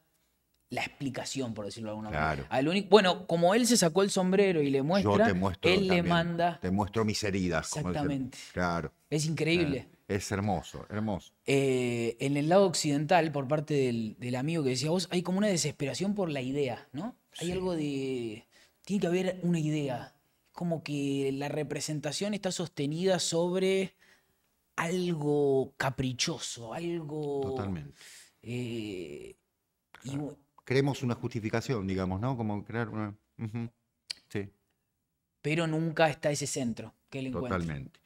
la explicación, por decirlo de alguna manera. Al único, bueno, como él se sacó el sombrero y le muestra, Yo te muestro él le manda... Te muestro mis heridas. Exactamente. Claro. Es increíble. Es hermoso, hermoso. Eh, en el lado occidental, por parte del, amigo que decía vos, hay como una desesperación por la idea, ¿no? Hay algo de... Tiene que haber una idea. Como que la representación está sostenida sobre algo caprichoso, algo... Totalmente. Eh, Creemos una justificación, digamos, ¿no? Como crear una... Sí. Pero nunca está ese centro que él encuentra. Totalmente.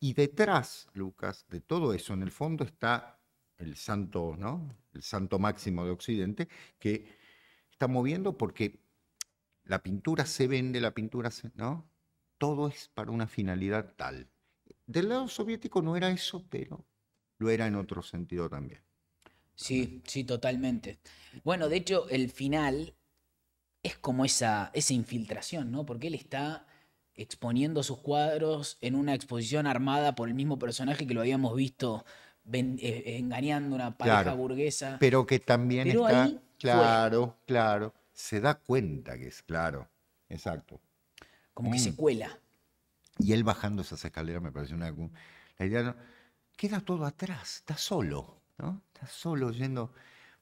Y detrás, Lucas, de todo eso, en el fondo está el santo, ¿no? El santo máximo de Occidente, que está moviendo porque la pintura se vende, la pintura se. ¿no? Todo es para una finalidad tal. Del lado soviético no era eso, pero lo era en otro sentido también. Sí, sí, totalmente. Bueno, de hecho, el final es como esa, esa infiltración, ¿no? Porque él está exponiendo sus cuadros en una exposición armada por el mismo personaje que lo habíamos visto eh, engañando una pareja burguesa. Pero que también está. Claro, claro. Se da cuenta que es claro. Exacto. Como que mm. se cuela. Y él bajando esas escaleras me pareció una. La idea no, queda todo atrás, está solo, ¿no? Está solo yendo.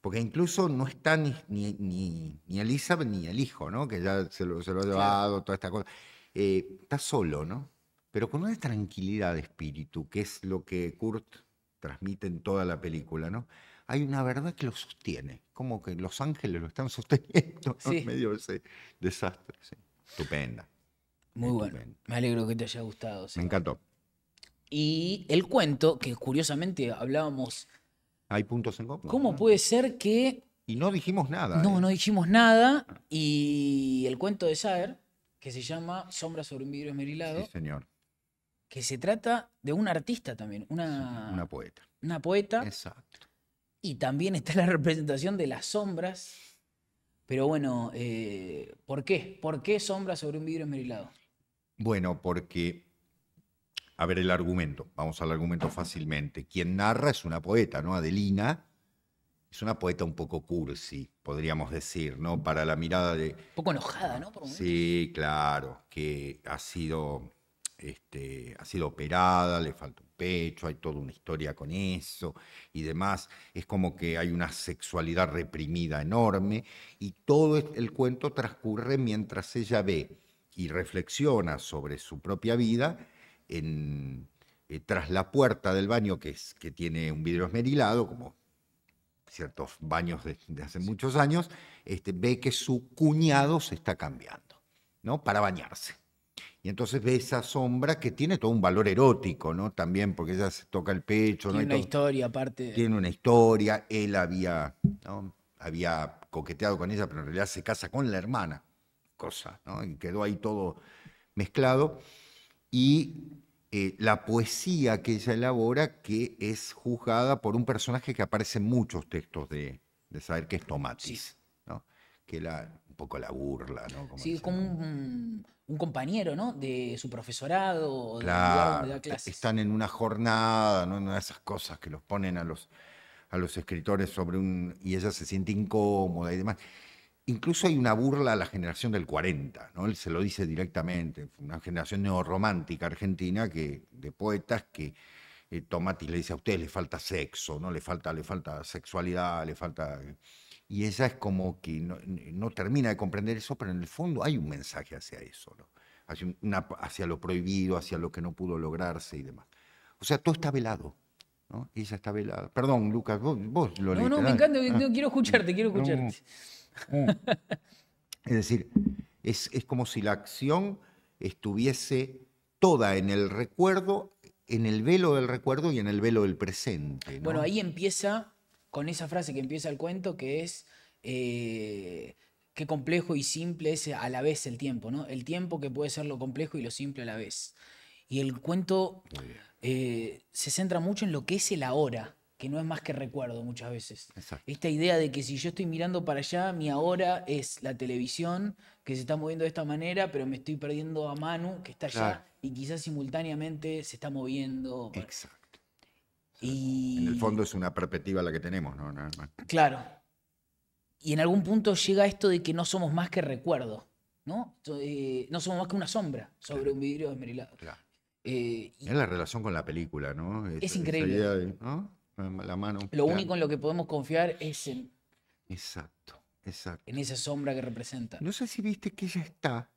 Porque incluso no está ni, ni, ni, Elizabeth ni el hijo, ¿no? Que ya se lo, lo ha llevado, toda esta cosa eh, está solo, ¿no? Pero con una tranquilidad de espíritu, que es lo que Kurt transmite en toda la película, ¿no? Hay una verdad que lo sostiene, como que los ángeles lo están sosteniendo en medio de ese desastre. Estupenda. Muy bueno. Me alegro que te haya gustado. Me encantó. Y el cuento, que curiosamente hablábamos. Hay puntos en común. ¿Cómo puede ser que. Y no dijimos nada. No, ¿eh? no dijimos nada. Y el cuento de Saer que se llama Sombra sobre un vidrio esmerilado. Sí, señor. Que se trata de un artista también, una, una poeta. Una poeta. Exacto. Y también está la representación de las sombras. Pero bueno, eh, ¿por qué? ¿Por qué sombra sobre un vidrio esmerilado? Bueno, porque a ver el argumento, vamos al argumento fácilmente. Quien narra es una poeta, ¿no? Adelina, es una poeta un poco cursi, podríamos decir, ¿no? Para la mirada de... Un poco enojada, ¿no? sí, claro, que ha sido, este, ha sido operada, le falta un pecho, hay toda una historia con eso y demás. Es como que hay una sexualidad reprimida enorme y todo el cuento transcurre mientras ella ve y reflexiona sobre su propia vida en, eh, tras la puerta del baño que, es, que tiene un vidrio esmerilado, como ciertos baños de, hace muchos años, este, ve que su cuñado se está cambiando, ¿no? Para bañarse. Y entonces ve esa sombra que tiene todo un valor erótico, ¿no? También porque ella se toca el pecho. Tiene una historia aparte. Tiene una historia, él había, ¿no? había coqueteado con ella, pero en realidad se casa con la hermana, cosa, ¿no? Y quedó ahí todo mezclado. Y eh, la poesía que ella elabora, que es juzgada por un personaje que aparece en muchos textos de, saber que es Tomatis, que la, un poco la burla. ¿no? sí, es como un, compañero ¿no? de su profesorado de la, donde e-, Están en una jornada, ¿no? una de esas cosas que los ponen a los, a los escritores sobre un. y ella se siente incómoda y demás. Incluso hay una burla a la generación del 40, ¿no? Él se lo dice directamente, una generación neorromántica argentina que, de poetas que eh, y le dice a ustedes le falta sexo, ¿no? Le falta, le falta sexualidad, le falta. Y ella es como que no, termina de comprender eso, pero en el fondo hay un mensaje hacia eso, ¿no? hacia, lo prohibido, hacia lo que no pudo lograrse y demás. O sea, todo está velado. ¿no? Ella está velada. Perdón, Lucas, vos, lo lo No, no, me encanta, ah. quiero escucharte, quiero escucharte. es decir, es, como si la acción estuviese toda en el recuerdo, en el velo del recuerdo y en el velo del presente. Bueno, ahí empieza con esa frase que empieza el cuento, que es eh, qué complejo y simple es a la vez el tiempo, ¿no? El tiempo que puede ser lo complejo y lo simple a la vez. Y el cuento eh, se centra mucho en lo que es el ahora que no es más que recuerdo muchas veces. Esta idea de que si yo estoy mirando para allá, mi ahora es la televisión que se está moviendo de esta manera, pero me estoy perdiendo a Manu, que está allá, y quizás simultáneamente se está moviendo. Exacto. Y... En el fondo es una perspectiva la que tenemos, ¿no? Claro. Y en algún punto llega esto de que no somos más que recuerdo, ¿no? Eh, no somos más que una sombra sobre un vidrio desmerilado. Claro. Eh, es la relación con la película, ¿no? Es, increíble mano. Lo único en lo que podemos confiar es en... Exacto, exacto. En esa sombra que representa. No sé si viste que ella está,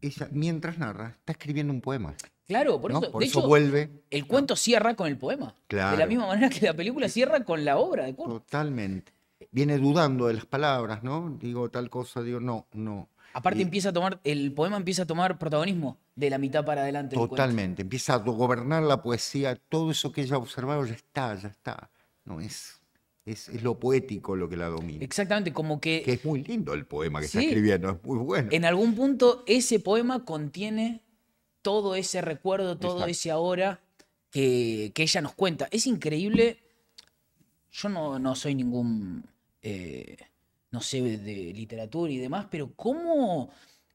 ella, mientras narra, está escribiendo un poema. Claro, por eso, vuelve. El cuento cierra con el poema. Claro. De la misma manera que la película cierra con la obra de Totalmente. Viene dudando de las palabras, ¿no? Digo tal cosa, digo, no, no, Aparte empieza a tomar, el poema empieza a tomar protagonismo de la mitad para adelante. Totalmente, empieza a gobernar la poesía, todo eso que ella ha observado ya está, ya está. No es, es, lo poético lo que la domina. Exactamente, como que... Que es muy lindo el poema que está escribiendo, es muy bueno. En algún punto ese poema contiene todo ese recuerdo, todo ese ahora que, ella nos cuenta. Es increíble, yo no, soy ningún... Eh, no sé, de literatura y demás, pero cómo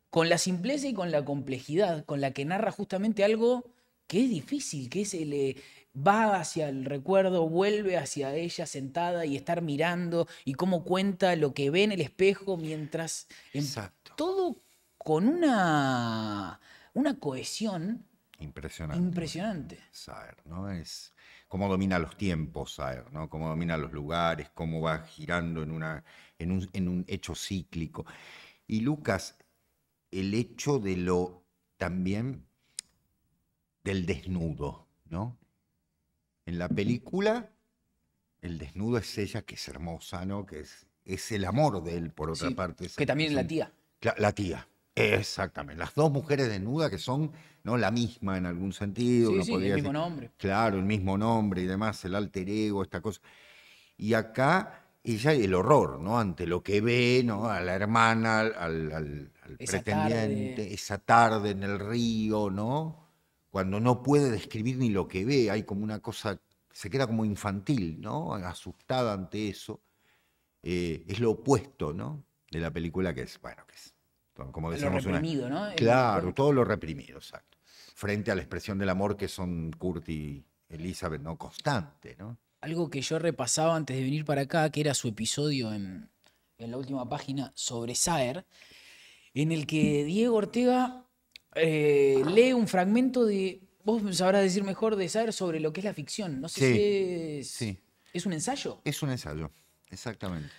con la simpleza y con la complejidad con la que narra justamente algo que es difícil, que se le eh, va hacia el recuerdo, vuelve hacia ella sentada y estar mirando y cómo cuenta lo que ve en el espejo mientras Exacto. todo con una una cohesión impresionante. Impresionante. ¿no? Es cómo domina los tiempos saber ¿no? Cómo domina los lugares, cómo va girando en una en un, hecho cíclico. Y Lucas, el hecho de lo también del desnudo, ¿no? En la película, el desnudo es ella, que es hermosa, ¿no? Que es, el amor de él, por otra parte. que también es la tía. La, tía, exactamente. Las dos mujeres desnudas que son ¿no? la misma en algún sentido. Sí, sí, el mismo nombre. Claro, el mismo nombre y demás, el alter ego, esta cosa. Y acá y ya el horror, ¿no? Ante lo que ve, ¿no? A la hermana, al, pretendiente, esa tarde en el río, ¿no? Cuando no puede describir ni lo que ve, hay como una cosa, se queda como infantil, ¿no? Asustada ante eso. Eh, es lo opuesto, ¿no? De la película que es, bueno, que es, como decíamos, lo reprimido, ¿no? Claro, todo lo reprimido, exacto. Frente a la expresión del amor que son Kurt y Elizabeth, ¿no? Constante, ¿no? algo que yo repasaba antes de venir para acá, que era su episodio en, la última página sobre Saer, en el que Diego Ortega eh, lee un fragmento de, vos sabrás decir mejor, de Saer sobre lo que es la ficción. No sé si es, es un ensayo. Es un ensayo, exactamente.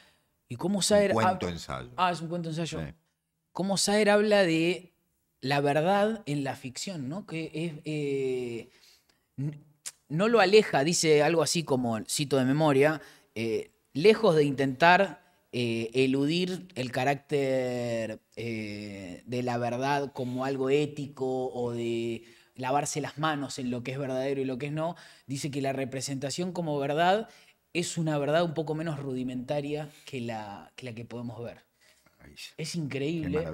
Y cómo Saer... Un cuento ensayo. Ah, es un cuento ensayo. Cómo Saer habla de la verdad en la ficción, ¿no? Que es... Eh, no lo aleja, dice algo así como, cito de memoria, eh, lejos de intentar eh, eludir el carácter eh, de la verdad como algo ético o de lavarse las manos en lo que es verdadero y lo que es no, dice que la representación como verdad es una verdad un poco menos rudimentaria que la que, podemos ver. Es increíble.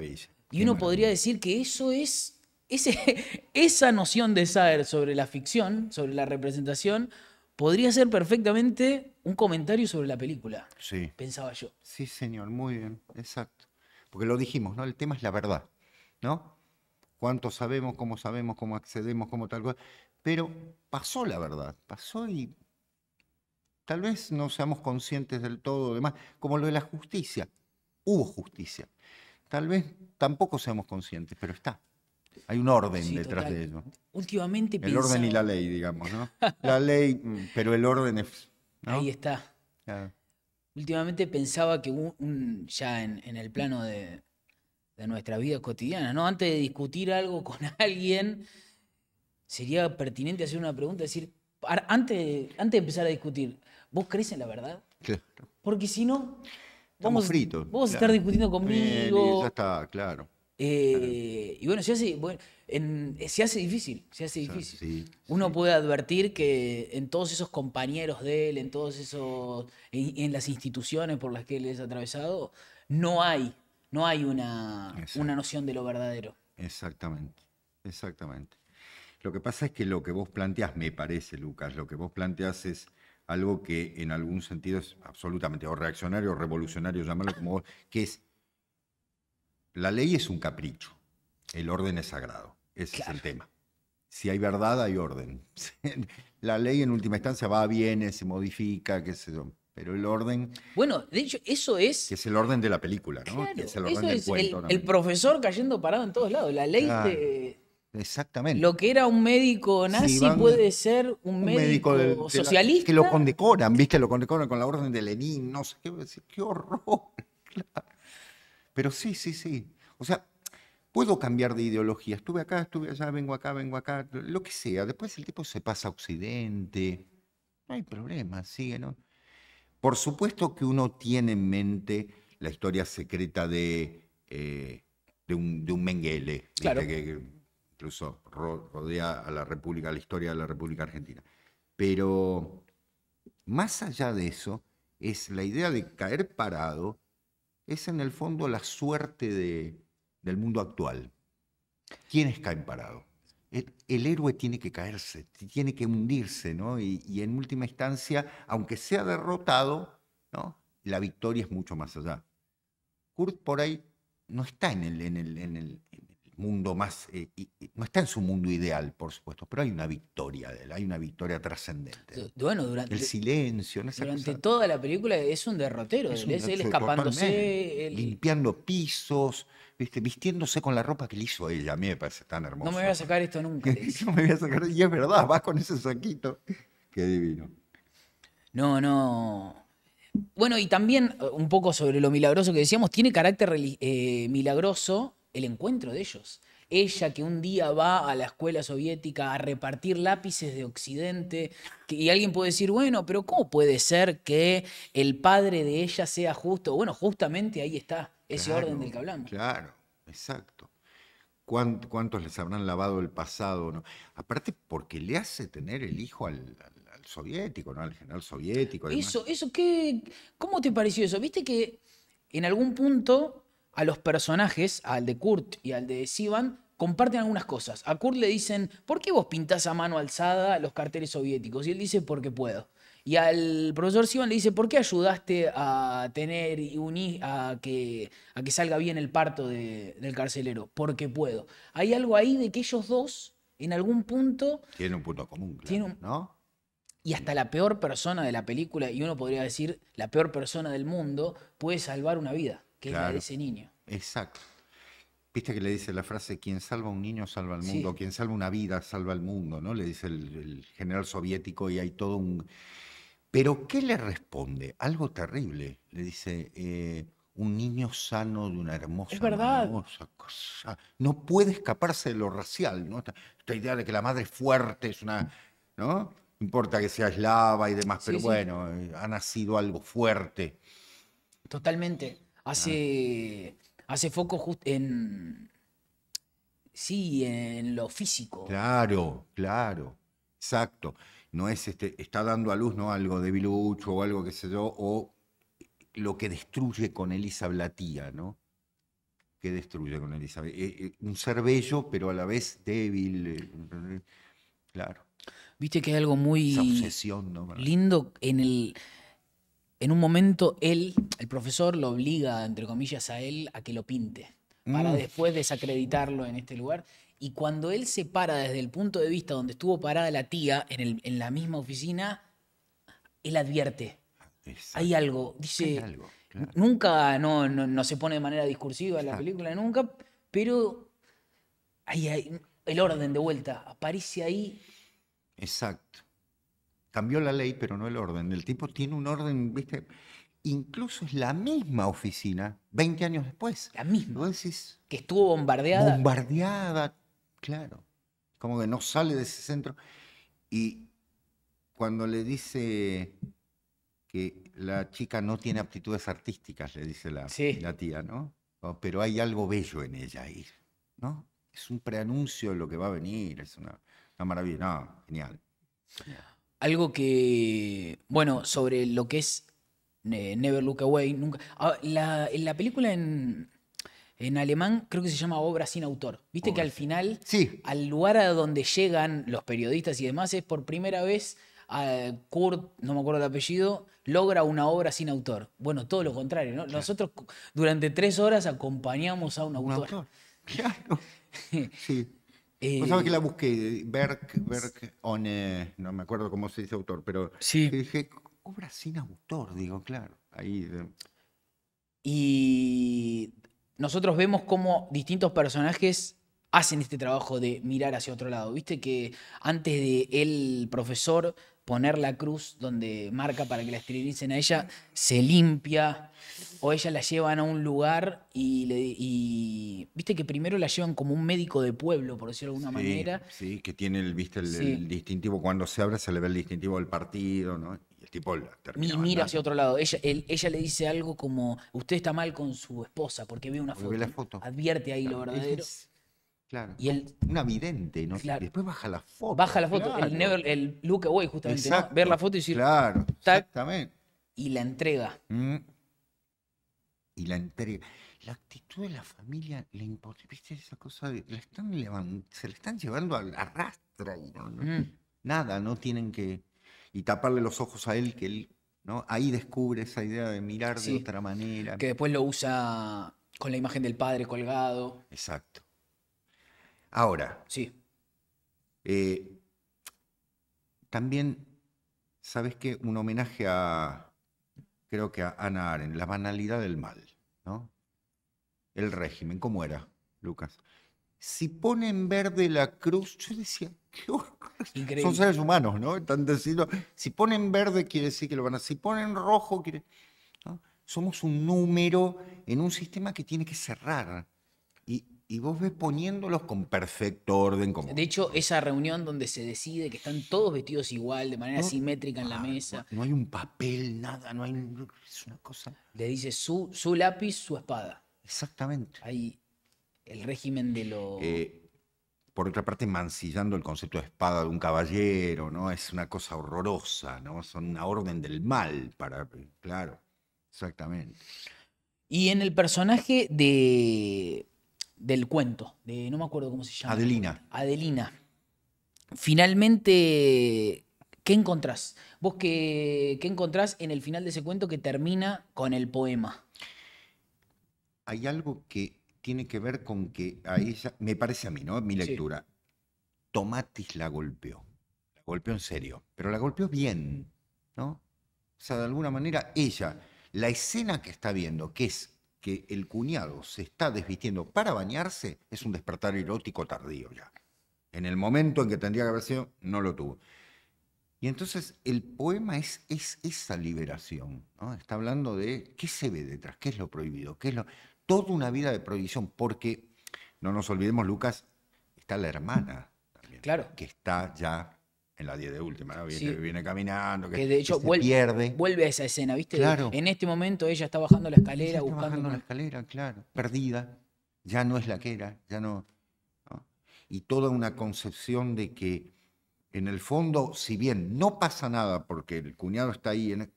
Y uno podría decir que eso es esa noción de Saer sobre la ficción, sobre la representación, podría ser perfectamente un comentario sobre la película. Sí. Pensaba yo. Sí, señor, muy bien, exacto. Porque lo dijimos, ¿no? El tema es la verdad, ¿no? Cuánto sabemos, cómo sabemos, cómo accedemos, cómo tal cosa. Pero pasó la verdad, pasó y tal vez no seamos conscientes del todo, demás, como lo de la justicia. Hubo justicia. Tal vez tampoco seamos conscientes, pero está. Hay un orden detrás de eso Últimamente El orden y la ley, digamos, ¿no? La ley, mm, pero el orden es... Ahí está. Últimamente pensaba que ya en, el plano de, de, nuestra vida cotidiana, ¿no? Antes de discutir algo con alguien, sería pertinente hacer una pregunta, decir, antes, antes de empezar a discutir, ¿vos crees en la verdad? Porque si no, vamos, fritos. Vos estar discutiendo conmigo. ya está, claro. Eh, y bueno, se hace, eh, se hace difícil, se hace difícil. Uno puede advertir que en todos esos compañeros de él, en todos esos, en, las instituciones por las que él es atravesado, no hay, no hay una, una noción de lo verdadero. Exactamente, exactamente. Lo que pasa es que lo que vos planteas me parece, Lucas, lo que vos planteas es algo que en algún sentido es absolutamente o reaccionario o revolucionario, llamarlo como vos, que es la ley es un capricho, el orden es sagrado, ese es el tema. Si hay verdad, hay orden. la ley en última instancia va, bien, se modifica, qué sé yo. Pero el orden. Bueno, de hecho, eso es. Que es el orden de la película, ¿no? el profesor cayendo parado en todos lados. La ley de... Exactamente. Lo que era un médico nazi puede ser un, médico, socialista. que lo condecoran, ¿viste? Lo condecoran con la orden de Lenin, no sé qué, qué horror. Pero sí, sí, sí. O sea, puedo cambiar de ideología. Estuve acá, estuve allá, vengo acá, vengo acá, lo que sea. Después el tipo se pasa a Occidente. No hay problema, sigue, ¿no? Por supuesto que uno tiene en mente la historia secreta de, eh, un, Menguele, Mengele, que, incluso rodea a la República, a la historia de la República Argentina. Pero más allá de eso, es la idea de caer parado es en el fondo la suerte del mundo actual. ¿Quiénes caen parados? El, héroe tiene que caerse, tiene que hundirse, ¿no? Y, en última instancia, aunque sea derrotado, ¿no? La victoria es mucho más allá. Kurt por ahí no está en el, el, en el, mundo más, eh, no está en su mundo ideal, por supuesto, pero hay una victoria de él, hay una victoria trascendente. Bueno, durante, el silencio, durante toda la película es un derrotero, es él, escapándose, limpiando pisos, ¿viste? vistiéndose con la ropa que le hizo ella, a mí me parece tan hermoso. No me voy a sacar esto nunca. no me voy a sacar, y es verdad, vas con ese saquito, qué divino. No, no. Bueno, y también eh, un poco sobre lo milagroso que decíamos, tiene carácter eh, milagroso el encuentro de ellos. Ella que un día va a la escuela soviética a repartir lápices de Occidente, y alguien puede decir, bueno, pero ¿cómo puede ser que el padre de ella sea justo? Bueno, justamente ahí está ese orden del que hablamos. Claro, exacto. ¿Cuántos les habrán lavado el pasado? Aparte, porque le hace tener el hijo al, soviético, ¿no? Al general soviético. Eso, eso, ¿qué? ¿cómo te pareció eso? Viste que en algún punto a los personajes, al de Kurt y al de Sivan, comparten algunas cosas. A Kurt le dicen, ¿por qué vos pintás a mano alzada los carteles soviéticos? Y él dice, porque puedo. Y al profesor Sivan le dice, ¿por qué ayudaste a tener y a, que, a que salga bien el parto del carcelero? Porque puedo. Hay algo ahí de que ellos dos, en algún punto... Tienen un punto común, claro, ¿no? Y hasta la peor persona de la película, y uno podría decir la peor persona del mundo, puede salvar una vida que es ese niño. Exacto. Viste que le dice la frase, quien salva un niño salva al mundo, quien salva una vida salva al mundo, ¿no? Le dice el, general soviético y hay todo un... Pero ¿qué le responde? Algo terrible. Le dice, eh, un niño sano de una hermosa, cosa. No puede escaparse de lo racial, ¿no? Esta, idea de que la madre es fuerte es una... ¿No? Importa que sea eslava y demás, pero bueno, eh, ha nacido algo fuerte. Totalmente. Hace, ah. hace foco justo en. Sí, en lo físico. Claro, claro. Exacto. No es este, está dando a luz ¿no? algo de o algo que se yo, o lo que destruye con Elisa Blatía, ¿no? ¿Qué destruye con Elizabeth. Eh, un ser bello, pero a la vez débil. Eh, claro. Viste que es algo muy lindo en el en un momento él, el profesor, lo obliga, entre comillas, a él a que lo pinte, para mm. después desacreditarlo en este lugar. Y cuando él se para desde el punto de vista donde estuvo parada la tía, en, la misma oficina, él advierte. Hay algo, dice... Nunca, no, se pone de manera discursiva en la película, nunca, pero ahí hay, el orden de vuelta aparece ahí. Exacto cambió la ley, pero no el orden. El tipo tiene un orden, ¿viste? Incluso es la misma oficina 20 años después. La misma. Decís, que estuvo bombardeada. Bombardeada, claro. Como que no sale de ese centro. Y cuando le dice que la chica no tiene aptitudes artísticas, le dice la, tía, ¿no? Oh, pero hay algo bello en ella ahí, ¿no? Es un preanuncio de lo que va a venir, es una, una maravilla. No, genial. genial algo que, bueno, sobre lo que es eh, Never Look Away, nunca... Ah, la, la película en, alemán creo que se llama Obra sin autor. Viste que al final, al lugar a donde llegan los periodistas y demás, es por primera vez a Kurt, no me acuerdo el apellido, logra una obra sin autor. Bueno, todo lo contrario, Nosotros durante tres horas acompañamos a un autor. Un autor. Claro. sí. Eh, Vos pues, sabés que la busqué, Berk, Berk One, no me acuerdo cómo se dice autor, pero sí. dije, obra sin autor, digo, claro. Ahí. Y nosotros vemos cómo distintos personajes hacen este trabajo de mirar hacia otro lado. Viste que antes de el profesor poner la cruz donde marca para que la esterilicen a ella, se limpia, o ella la llevan a un lugar y, le, viste que primero la llevan como un médico de pueblo, por decirlo de alguna manera. Sí, que tiene el, viste, el, distintivo, cuando se abre se le ve el distintivo del partido, ¿no? Y el tipo termina. mira hacia otro lado, ella, ella le dice algo como, usted está mal con su esposa porque ve una foto. Advierte ahí lo verdadero. Claro. Y él, Una vidente, ¿no? Y Después baja la foto. Baja la foto. El, el look away, justamente. Ver la foto y decir. Claro, exactamente. Y la entrega. Mm. Y la entrega. La actitud de la familia le importa. ¿Viste esa cosa? De, se le están llevando a la rastra. Mm. Nada, no tienen que. Y taparle los ojos a él, que él. ¿no? Ahí descubre esa idea de mirar de otra manera. Que después lo usa con la imagen del padre colgado. Exacto. Ahora. Sí. Eh, también, ¿sabes qué? Un homenaje a, creo que a Ana Aren, la banalidad del mal, ¿no? El régimen, ¿cómo era, Lucas? Si ponen verde la cruz, yo decía, qué Son seres humanos, ¿no? Están diciendo, si ponen verde quiere decir que lo van a, si ponen rojo quiere... ¿no? Somos un número en un sistema que tiene que cerrar. Y y vos ves poniéndolos con perfecto orden. Como... De hecho, esa reunión donde se decide que están todos vestidos igual, de manera simétrica en la ah, mesa. No hay un papel, nada, no hay. Es una cosa. Le dice su, su lápiz, su espada. Exactamente. Hay el régimen de lo. Eh, por otra parte, mancillando el concepto de espada de un caballero, ¿no? Es una cosa horrorosa, ¿no? Son una orden del mal para. Claro, exactamente. Y en el personaje de del cuento, de no me acuerdo cómo se llama. Adelina. Adelina. Finalmente, ¿qué encontrás? ¿Vos qué, encontrás en el final de ese cuento que termina con el poema? Hay algo que tiene que ver con que a ella, me parece a mí, ¿no? Mi lectura. Tomatis la golpeó. La golpeó en serio, pero la golpeó bien, ¿no? O sea, de alguna manera ella, la escena que está viendo, que es que el cuñado se está desvistiendo para bañarse es un despertar erótico tardío ya. En el momento en que tendría que haber sido, no lo tuvo. Y entonces el poema es, es esa liberación. ¿no? Está hablando de qué se ve detrás, qué es lo prohibido, qué es lo... Toda una vida de prohibición, porque, no nos olvidemos, Lucas, está la hermana también, claro. que está ya en la 10 de última, ¿no? viene, caminando, que, de hecho este pierde. vuelve a esa escena, ¿viste? En este momento ella está bajando la escalera, buscando la escalera, claro, perdida, ya no es la que era, ya no, Y toda una concepción de que en el fondo, si bien no pasa nada porque el cuñado está ahí, e-,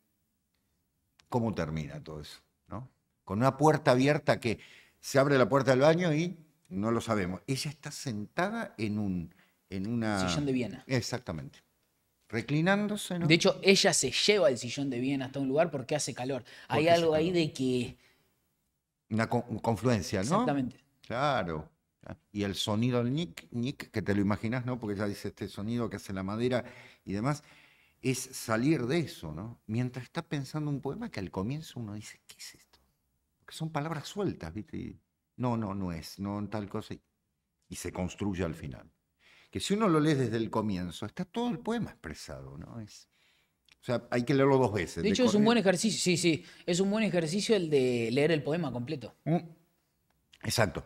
¿cómo termina todo eso? ¿No? Con una puerta abierta que se abre la puerta del baño y no lo sabemos. Ella está sentada en un en una... Sillón de Viena. Exactamente. Reclinándose, ¿no? De hecho, ella se lleva el sillón de Viena hasta un lugar porque hace calor. Hay algo ahí de que... Una confluencia, ¿no? Exactamente. Claro. Y el sonido del nick, nick, que te lo imaginas, ¿no? Porque ya dice este sonido que hace la madera y demás, es salir de eso, ¿no? Mientras está pensando un poema que al comienzo uno dice, ¿qué es esto? Porque son palabras sueltas, ¿viste? no, no, no es, no tal cosa. y se construye al final que si uno lo lee desde el comienzo, está todo el poema expresado, ¿no? Es, o sea, hay que leerlo dos veces. De hecho, es un buen ejercicio, sí, sí, es un buen ejercicio el de leer el poema completo. Mm, exacto,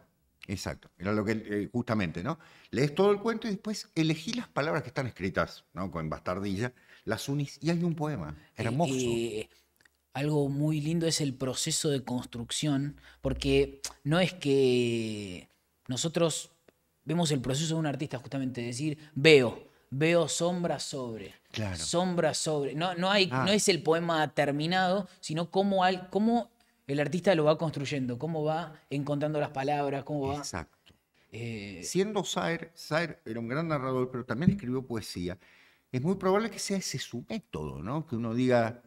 exacto. Era lo que, eh, justamente, ¿no? Lees todo el cuento y después elegí las palabras que están escritas, ¿no? Con bastardilla, las unís y hay un poema hermoso. Eh, eh, algo muy lindo es el proceso de construcción, porque no es que nosotros vemos el proceso de un artista justamente, decir, veo, veo sombra sobre. Sombra sobre. No, no, hay, ah. no es el poema terminado, sino cómo, al, cómo el artista lo va construyendo, cómo va encontrando las palabras, cómo va. Exacto. Eh, Siendo Saer, Saer era un gran narrador, pero también escribió poesía. Es muy probable que sea ese su método, ¿no? Que uno diga,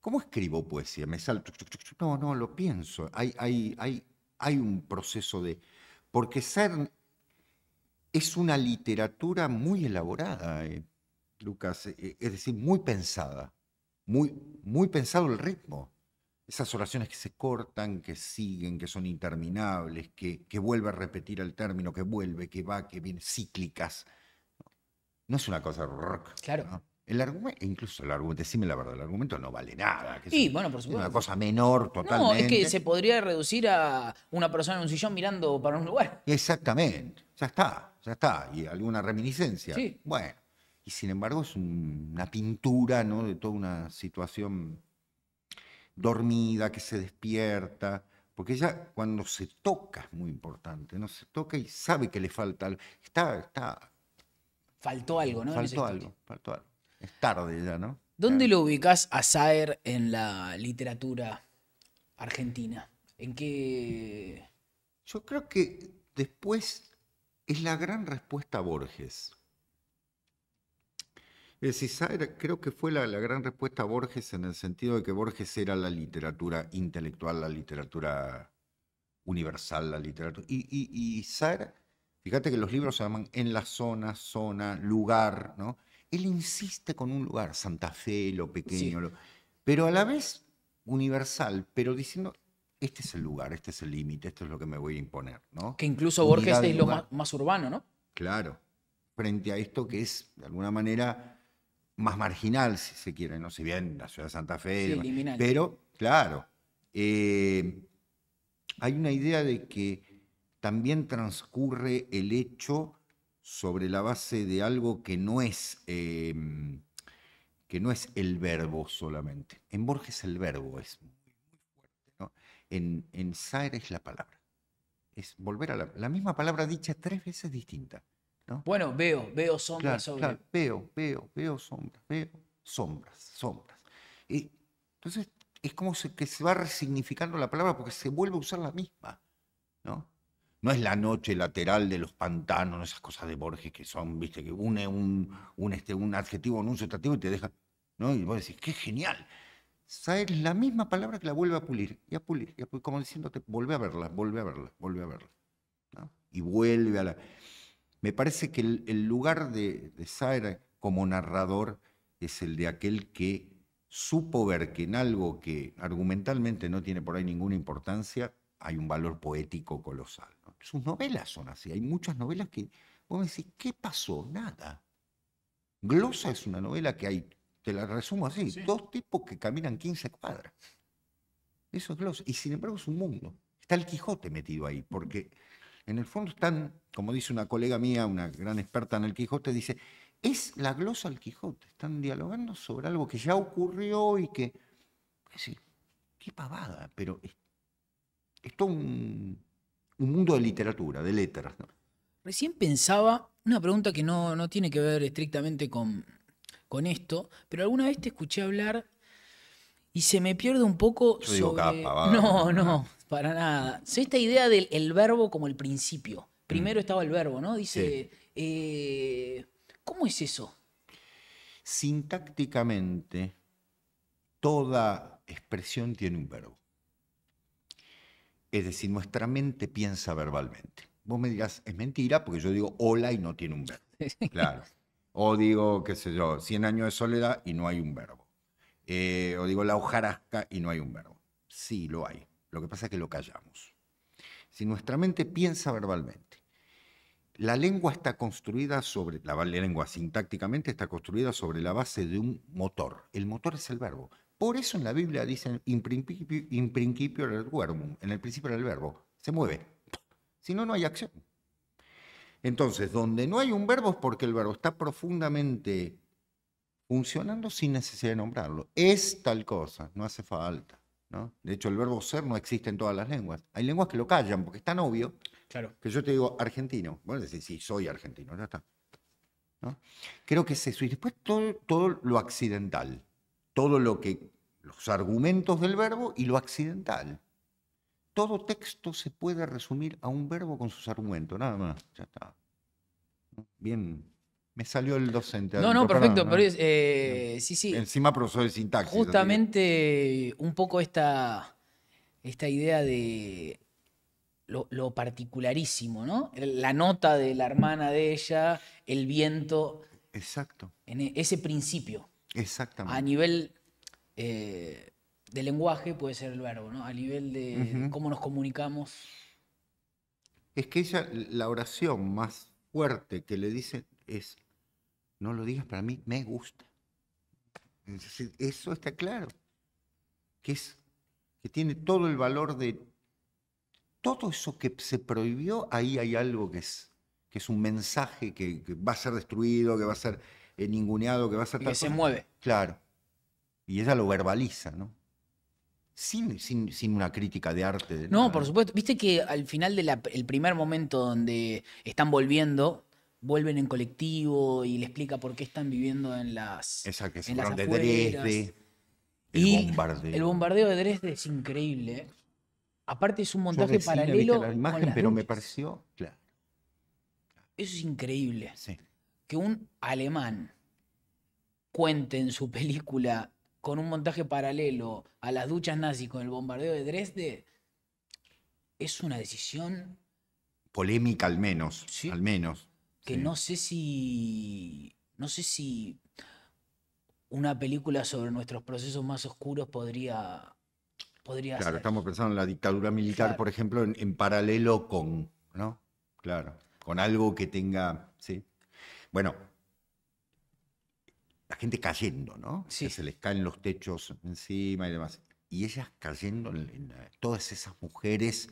¿cómo escribo poesía? Me salto. No, no, lo pienso. Hay, hay, hay, hay un proceso de. Porque Saer es una literatura muy elaborada, eh, Lucas, eh, eh, es decir, muy pensada, muy, muy pensado el ritmo. Esas oraciones que se cortan, que siguen, que son interminables, que, que vuelve a repetir el término, que vuelve, que va, que viene, cíclicas. No es una cosa rock. Claro. El argumento, incluso el argumento, decime la verdad, el argumento no vale nada. sí, bueno, por supuesto. una cosa menor totalmente. No, es que se podría reducir a una persona en un sillón mirando para un lugar. Exactamente, ya está ya está, y alguna reminiscencia. Bueno, y sin embargo es una pintura ¿no? de toda una situación dormida que se despierta, porque ella cuando se toca es muy importante, ¿no? Se toca y sabe que le falta algo. Está, está. Faltó algo, ¿no? Faltó algo, faltó algo. Es tarde ya, ¿no? ¿Dónde eh. lo ubicas a Saer en la literatura argentina? ¿En qué.? Yo creo que después es la gran respuesta a Borges. Es decir, creo que fue la, gran respuesta a Borges en el sentido de que Borges era la literatura intelectual, la literatura universal, la literatura. Y, y, fíjate que los libros se llaman en la zona, zona, lugar, ¿no? Él insiste con un lugar, Santa Fe, lo pequeño, pero a la vez universal, pero diciendo este es el lugar, este es el límite, esto es lo que me voy a imponer, ¿no? Que incluso Borges es lo más, urbano, ¿no? Claro, frente a esto que es, de alguna manera, más marginal, si se quiere, no si bien la ciudad de Santa Fe, pero, claro, eh, hay una idea de que también transcurre el hecho sobre la base de algo que no es... Eh, que no es el verbo solamente. En Borges el verbo es en, en es la palabra. Es volver a la, misma palabra dicha tres veces distinta. ¿no? Bueno, veo, veo sombras veo, veo, veo sombras, veo sombras, sombras. Y entonces es como que se va resignificando la palabra porque se vuelve a usar la misma. ¿no? no es la noche lateral de los pantanos, esas cosas de Borges que son, viste, que une un, este, un adjetivo en un sustantivo y te deja. ¿no? Y vos decís, qué genial. Saer es la misma palabra que la vuelve a pulir, y a pulir, y a pulir como diciéndote, vuelve a verla, vuelve a verla, vuelve a verla. Y vuelve a la... Me parece que el, lugar de, de Saer como narrador es el de aquel que supo ver que en algo que argumentalmente no tiene por ahí ninguna importancia, hay un valor poético colosal. Sus novelas son así, hay muchas novelas que vos decís, ¿qué pasó? Nada. Glosa es una novela que hay te la resumo así. Dos tipos que caminan 15 cuadras. Eso es Y sin embargo es un mundo. Está el Quijote metido ahí, porque en el fondo están, como dice una colega mía, una gran experta en el Quijote, dice, es la glosa al Quijote. Están dialogando sobre algo que ya ocurrió y que... Sí, qué pavada, pero es, todo un, mundo de literatura, de letras. Recién pensaba una pregunta que no, no tiene que ver estrictamente con, con esto, pero alguna vez te escuché hablar y se me pierde un poco No, no, para nada. Esta idea del verbo como el principio. Primero mm. estaba el verbo, ¿no? Dice, eh, ¿cómo es eso? Sintácticamente, toda expresión tiene un verbo. Es decir, nuestra mente piensa verbalmente. Vos me dirás, es mentira porque yo digo hola y no tiene un verbo. Claro. O digo, qué sé yo, 100 años de soledad y no hay un verbo. Eh, o digo la hojarasca y no hay un verbo. Sí, lo hay. Lo que pasa es que lo callamos. Si nuestra mente piensa verbalmente, la lengua está construida sobre, la, lengua sintácticamente está construida sobre la base de un motor. El motor es el verbo. Por eso en la Biblia dicen, in principio, in el verbo, en el principio era el verbo. Se mueve. Si no, no hay acción. Entonces, donde no hay un verbo es porque el verbo está profundamente funcionando sin necesidad de nombrarlo. Es tal cosa, no hace falta. De hecho, el verbo ser no existe en todas las lenguas. Hay lenguas que lo callan porque es tan obvio claro. que yo te digo argentino. Bueno, decir sí, soy argentino, ya está. Creo que es eso. Y después todo lo accidental, todo lo que, los argumentos del verbo y lo accidental todo texto se puede resumir a un verbo con sus argumentos, nada más. Ya está. Bien. Me salió el docente. No, no, perfecto, eh, sí, sí. Encima profesor de sintaxis. Justamente un poco esta, esta idea de lo, particularísimo, ¿no? La nota de la hermana de ella, el viento. Exacto. En e, ese principio. Exactamente. A nivel eh, del lenguaje puede ser el verbo, ¿no? A nivel de, cómo nos comunicamos. Es que ella, la oración más fuerte que le dice es, no lo digas para mí, me gusta. eso está claro. Que, es, que tiene todo el valor de todo eso que se prohibió, ahí hay algo que es, que es un mensaje que, va a ser destruido, que va a ser eh, ninguneado, que va a ser... que se mueve. Claro. Y ella lo verbaliza, ¿no? sin, sin, una crítica de arte. no, por supuesto. Viste que al final del el primer momento donde están volviendo, vuelven en colectivo y le explica por qué están viviendo en las. Esa que se de Dresde. El y bombardeo. El bombardeo de Dresde es increíble. Aparte, es un montaje paralelo. La imagen, pero me pareció. Claro. Eso es increíble. Que un alemán cuente en su película con un montaje paralelo a las duchas nazis con el bombardeo de Dresde, es una decisión... Polémica al menos, ¿Sí? al menos. Que no sé si... No sé si una película sobre nuestros procesos más oscuros podría... podría claro, estamos pensando en la dictadura militar, por ejemplo, en, en paralelo con, ¿no? Claro, con algo que tenga... Sí. Bueno, la gente cayendo, ¿no? Sí. Que se les caen los techos encima y demás. Y ellas cayendo, eh, todas esas mujeres,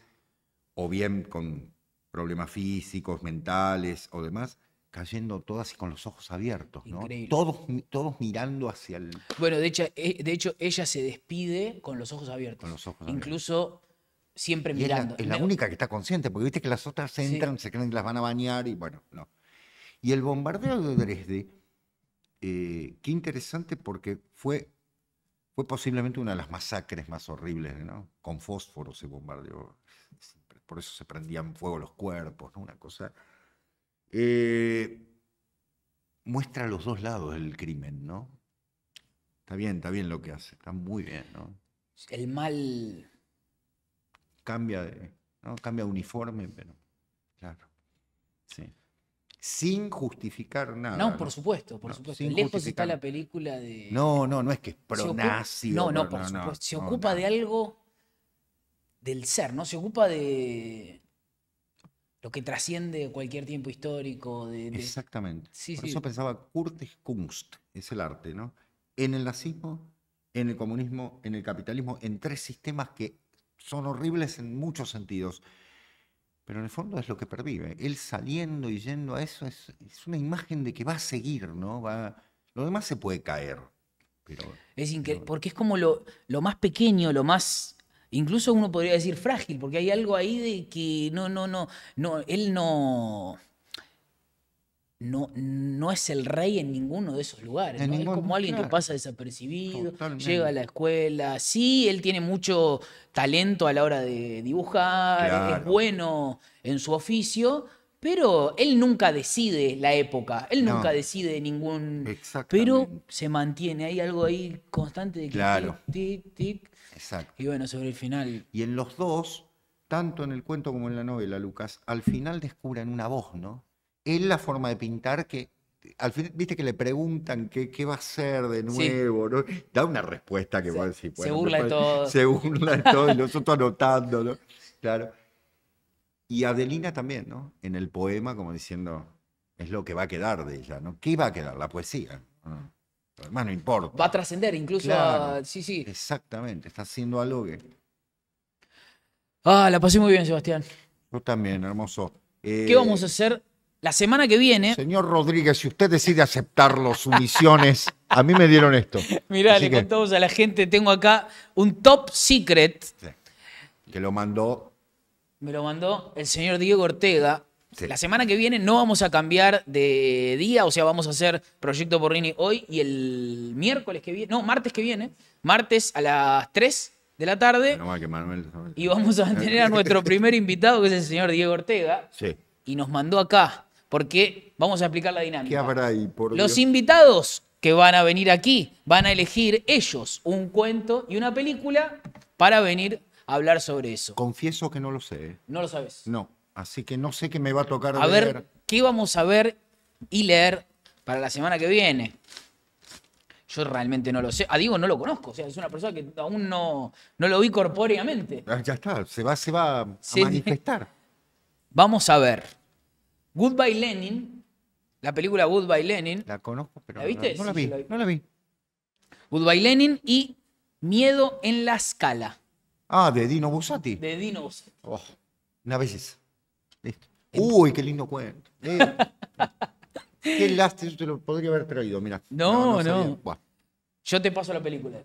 o bien con problemas físicos, mentales o demás, cayendo todas y con los ojos abiertos, ¿no? Todos, todos mirando hacia el... Bueno, de hecho, eh, de hecho, ella se despide con los ojos abiertos. Con los ojos abiertos. Incluso siempre mirando. Es la, única que está consciente, porque viste que las otras entran, se creen que las van a bañar y bueno, no. Y el bombardeo de Dresde eh, qué interesante porque fue, fue posiblemente una de las masacres más horribles, ¿no? Con fósforo se bombardeó, por eso se prendían fuego los cuerpos, ¿no? Una cosa... Eh, muestra los dos lados del crimen, ¿no? Está bien, está bien lo que hace, está muy bien, ¿no? El mal... Cambia de, Cambia de uniforme, pero... Claro. Sí sin justificar nada. No, por supuesto, por supuesto. Lejos está la película de. No, no, no es que es pronazi. No, no, por supuesto. se ocupa de algo del ser, ¿no? Se ocupa de lo que trasciende cualquier tiempo histórico. Exactamente. por eso pensaba Curtis Kunst, es el arte, ¿no? En el nazismo, en el comunismo, en el capitalismo, en tres sistemas que son horribles en muchos sentidos pero en el fondo es lo que pervive. Él saliendo y yendo a eso es, es una imagen de que va a seguir, ¿no? Va, lo demás se puede caer. Pero, es increíble, porque es como lo, lo, más pequeño, lo más. Incluso uno podría decir frágil, porque hay algo ahí de que no, no, no, no, él no no, no es el rey en ninguno de esos lugares. es como alguien que pasa desapercibido, llega a la escuela. Sí, él tiene mucho talento a la hora de dibujar, es bueno en su oficio, pero él nunca decide la época, él nunca decide ningún. Pero se mantiene, hay algo ahí constante de que claro. tic, tic, Exacto. Y bueno, sobre el final. Y en los dos, tanto en el cuento como en la novela, Lucas, al final descubren una voz, ¿no? él la forma de pintar que al fin, viste que le preguntan qué, va a ser de nuevo, ¿no? Da una respuesta que va a decir, se burla de todo. Se burla de todo y nosotros anotándolo Claro. Y Adelina también, ¿no? En el poema, como diciendo, es lo que va a quedar de ella, ¿no? ¿Qué va a quedar? La poesía. Además, mm. no importa. Va a trascender incluso. a... Sí, sí. Exactamente, está haciendo algo Ah, la pasé muy bien, Sebastián. Yo también, hermoso. ¿Qué eh, vamos a hacer la semana que viene. Señor Rodríguez, si usted decide aceptar las sumisiones, a mí me dieron esto. Mirá, le que... contamos a la gente, tengo acá un top secret. Que lo mandó. Me lo mandó el señor Diego Ortega. La semana que viene no vamos a cambiar de día, o sea, vamos a hacer Proyecto Borrini hoy y el miércoles que viene, no, martes que viene, martes a las 3 de la tarde. No, que Manuel, y vamos a tener a nuestro primer invitado, que es el señor Diego Ortega. Sí. Y nos mandó acá porque vamos a explicar la dinámica. ¿Qué habrá ahí, por Los invitados que van a venir aquí van a elegir ellos un cuento y una película para venir a hablar sobre eso. Confieso que no lo sé. ¿eh? No lo sabes. No, así que no sé qué me va a tocar. A ver, ¿qué vamos a ver y leer para la semana que viene? Yo realmente no lo sé. A digo no lo conozco. O sea, es una persona que aún no, no lo vi corpóreamente. Ah, ya está, se va, se a manifestar. Vamos a ver. Goodbye Lenin, la película Goodbye Lenin. La conozco, pero No, la, vi, no la vi. Goodbye Lenin y Miedo en la escala. Ah, de Dino Busati. De Dino Busati. Oh, una vez Listo. Uy, qué lindo cuento. Eh. qué lástima, yo te lo podría haber traído, mira. No, no. no. Yo te paso la película.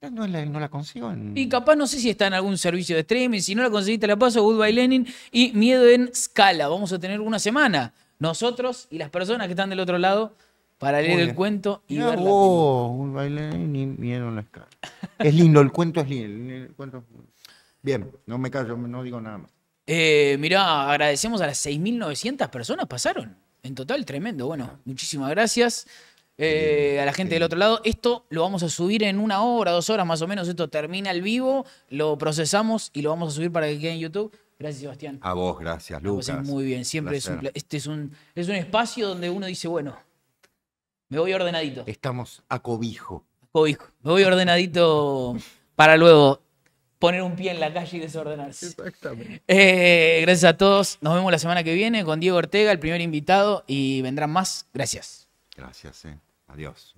No la, consigo. Y capaz no sé si está en algún servicio de streaming. Si no la conseguiste, la paso. Goodbye Lenin y Miedo en Scala. Vamos a tener una semana. Nosotros y las personas que están del otro lado para leer el cuento y ver oh, Goodbye Lenin y Miedo en la Scala. es lindo, el cuento es lindo. Bien, no me callo, no digo nada más. Eh, mirá, agradecemos a las 6.900 personas pasaron. En total, tremendo. Bueno, muchísimas gracias. Eh, a la gente del otro lado. Esto lo vamos a subir en una hora, dos horas más o menos. Esto termina el vivo, lo procesamos y lo vamos a subir para que quede en YouTube. Gracias, Sebastián. A vos, gracias, Lucas. muy bien, siempre es un, este es un, es un espacio donde uno dice, bueno, me voy ordenadito. Estamos a cobijo. Cobijo. Me voy ordenadito para luego poner un pie en la calle y desordenarse. Exactamente. Eh, gracias a todos. Nos vemos la semana que viene con Diego Ortega, el primer invitado, y vendrán más. Gracias. Gracias. Eh. Adiós.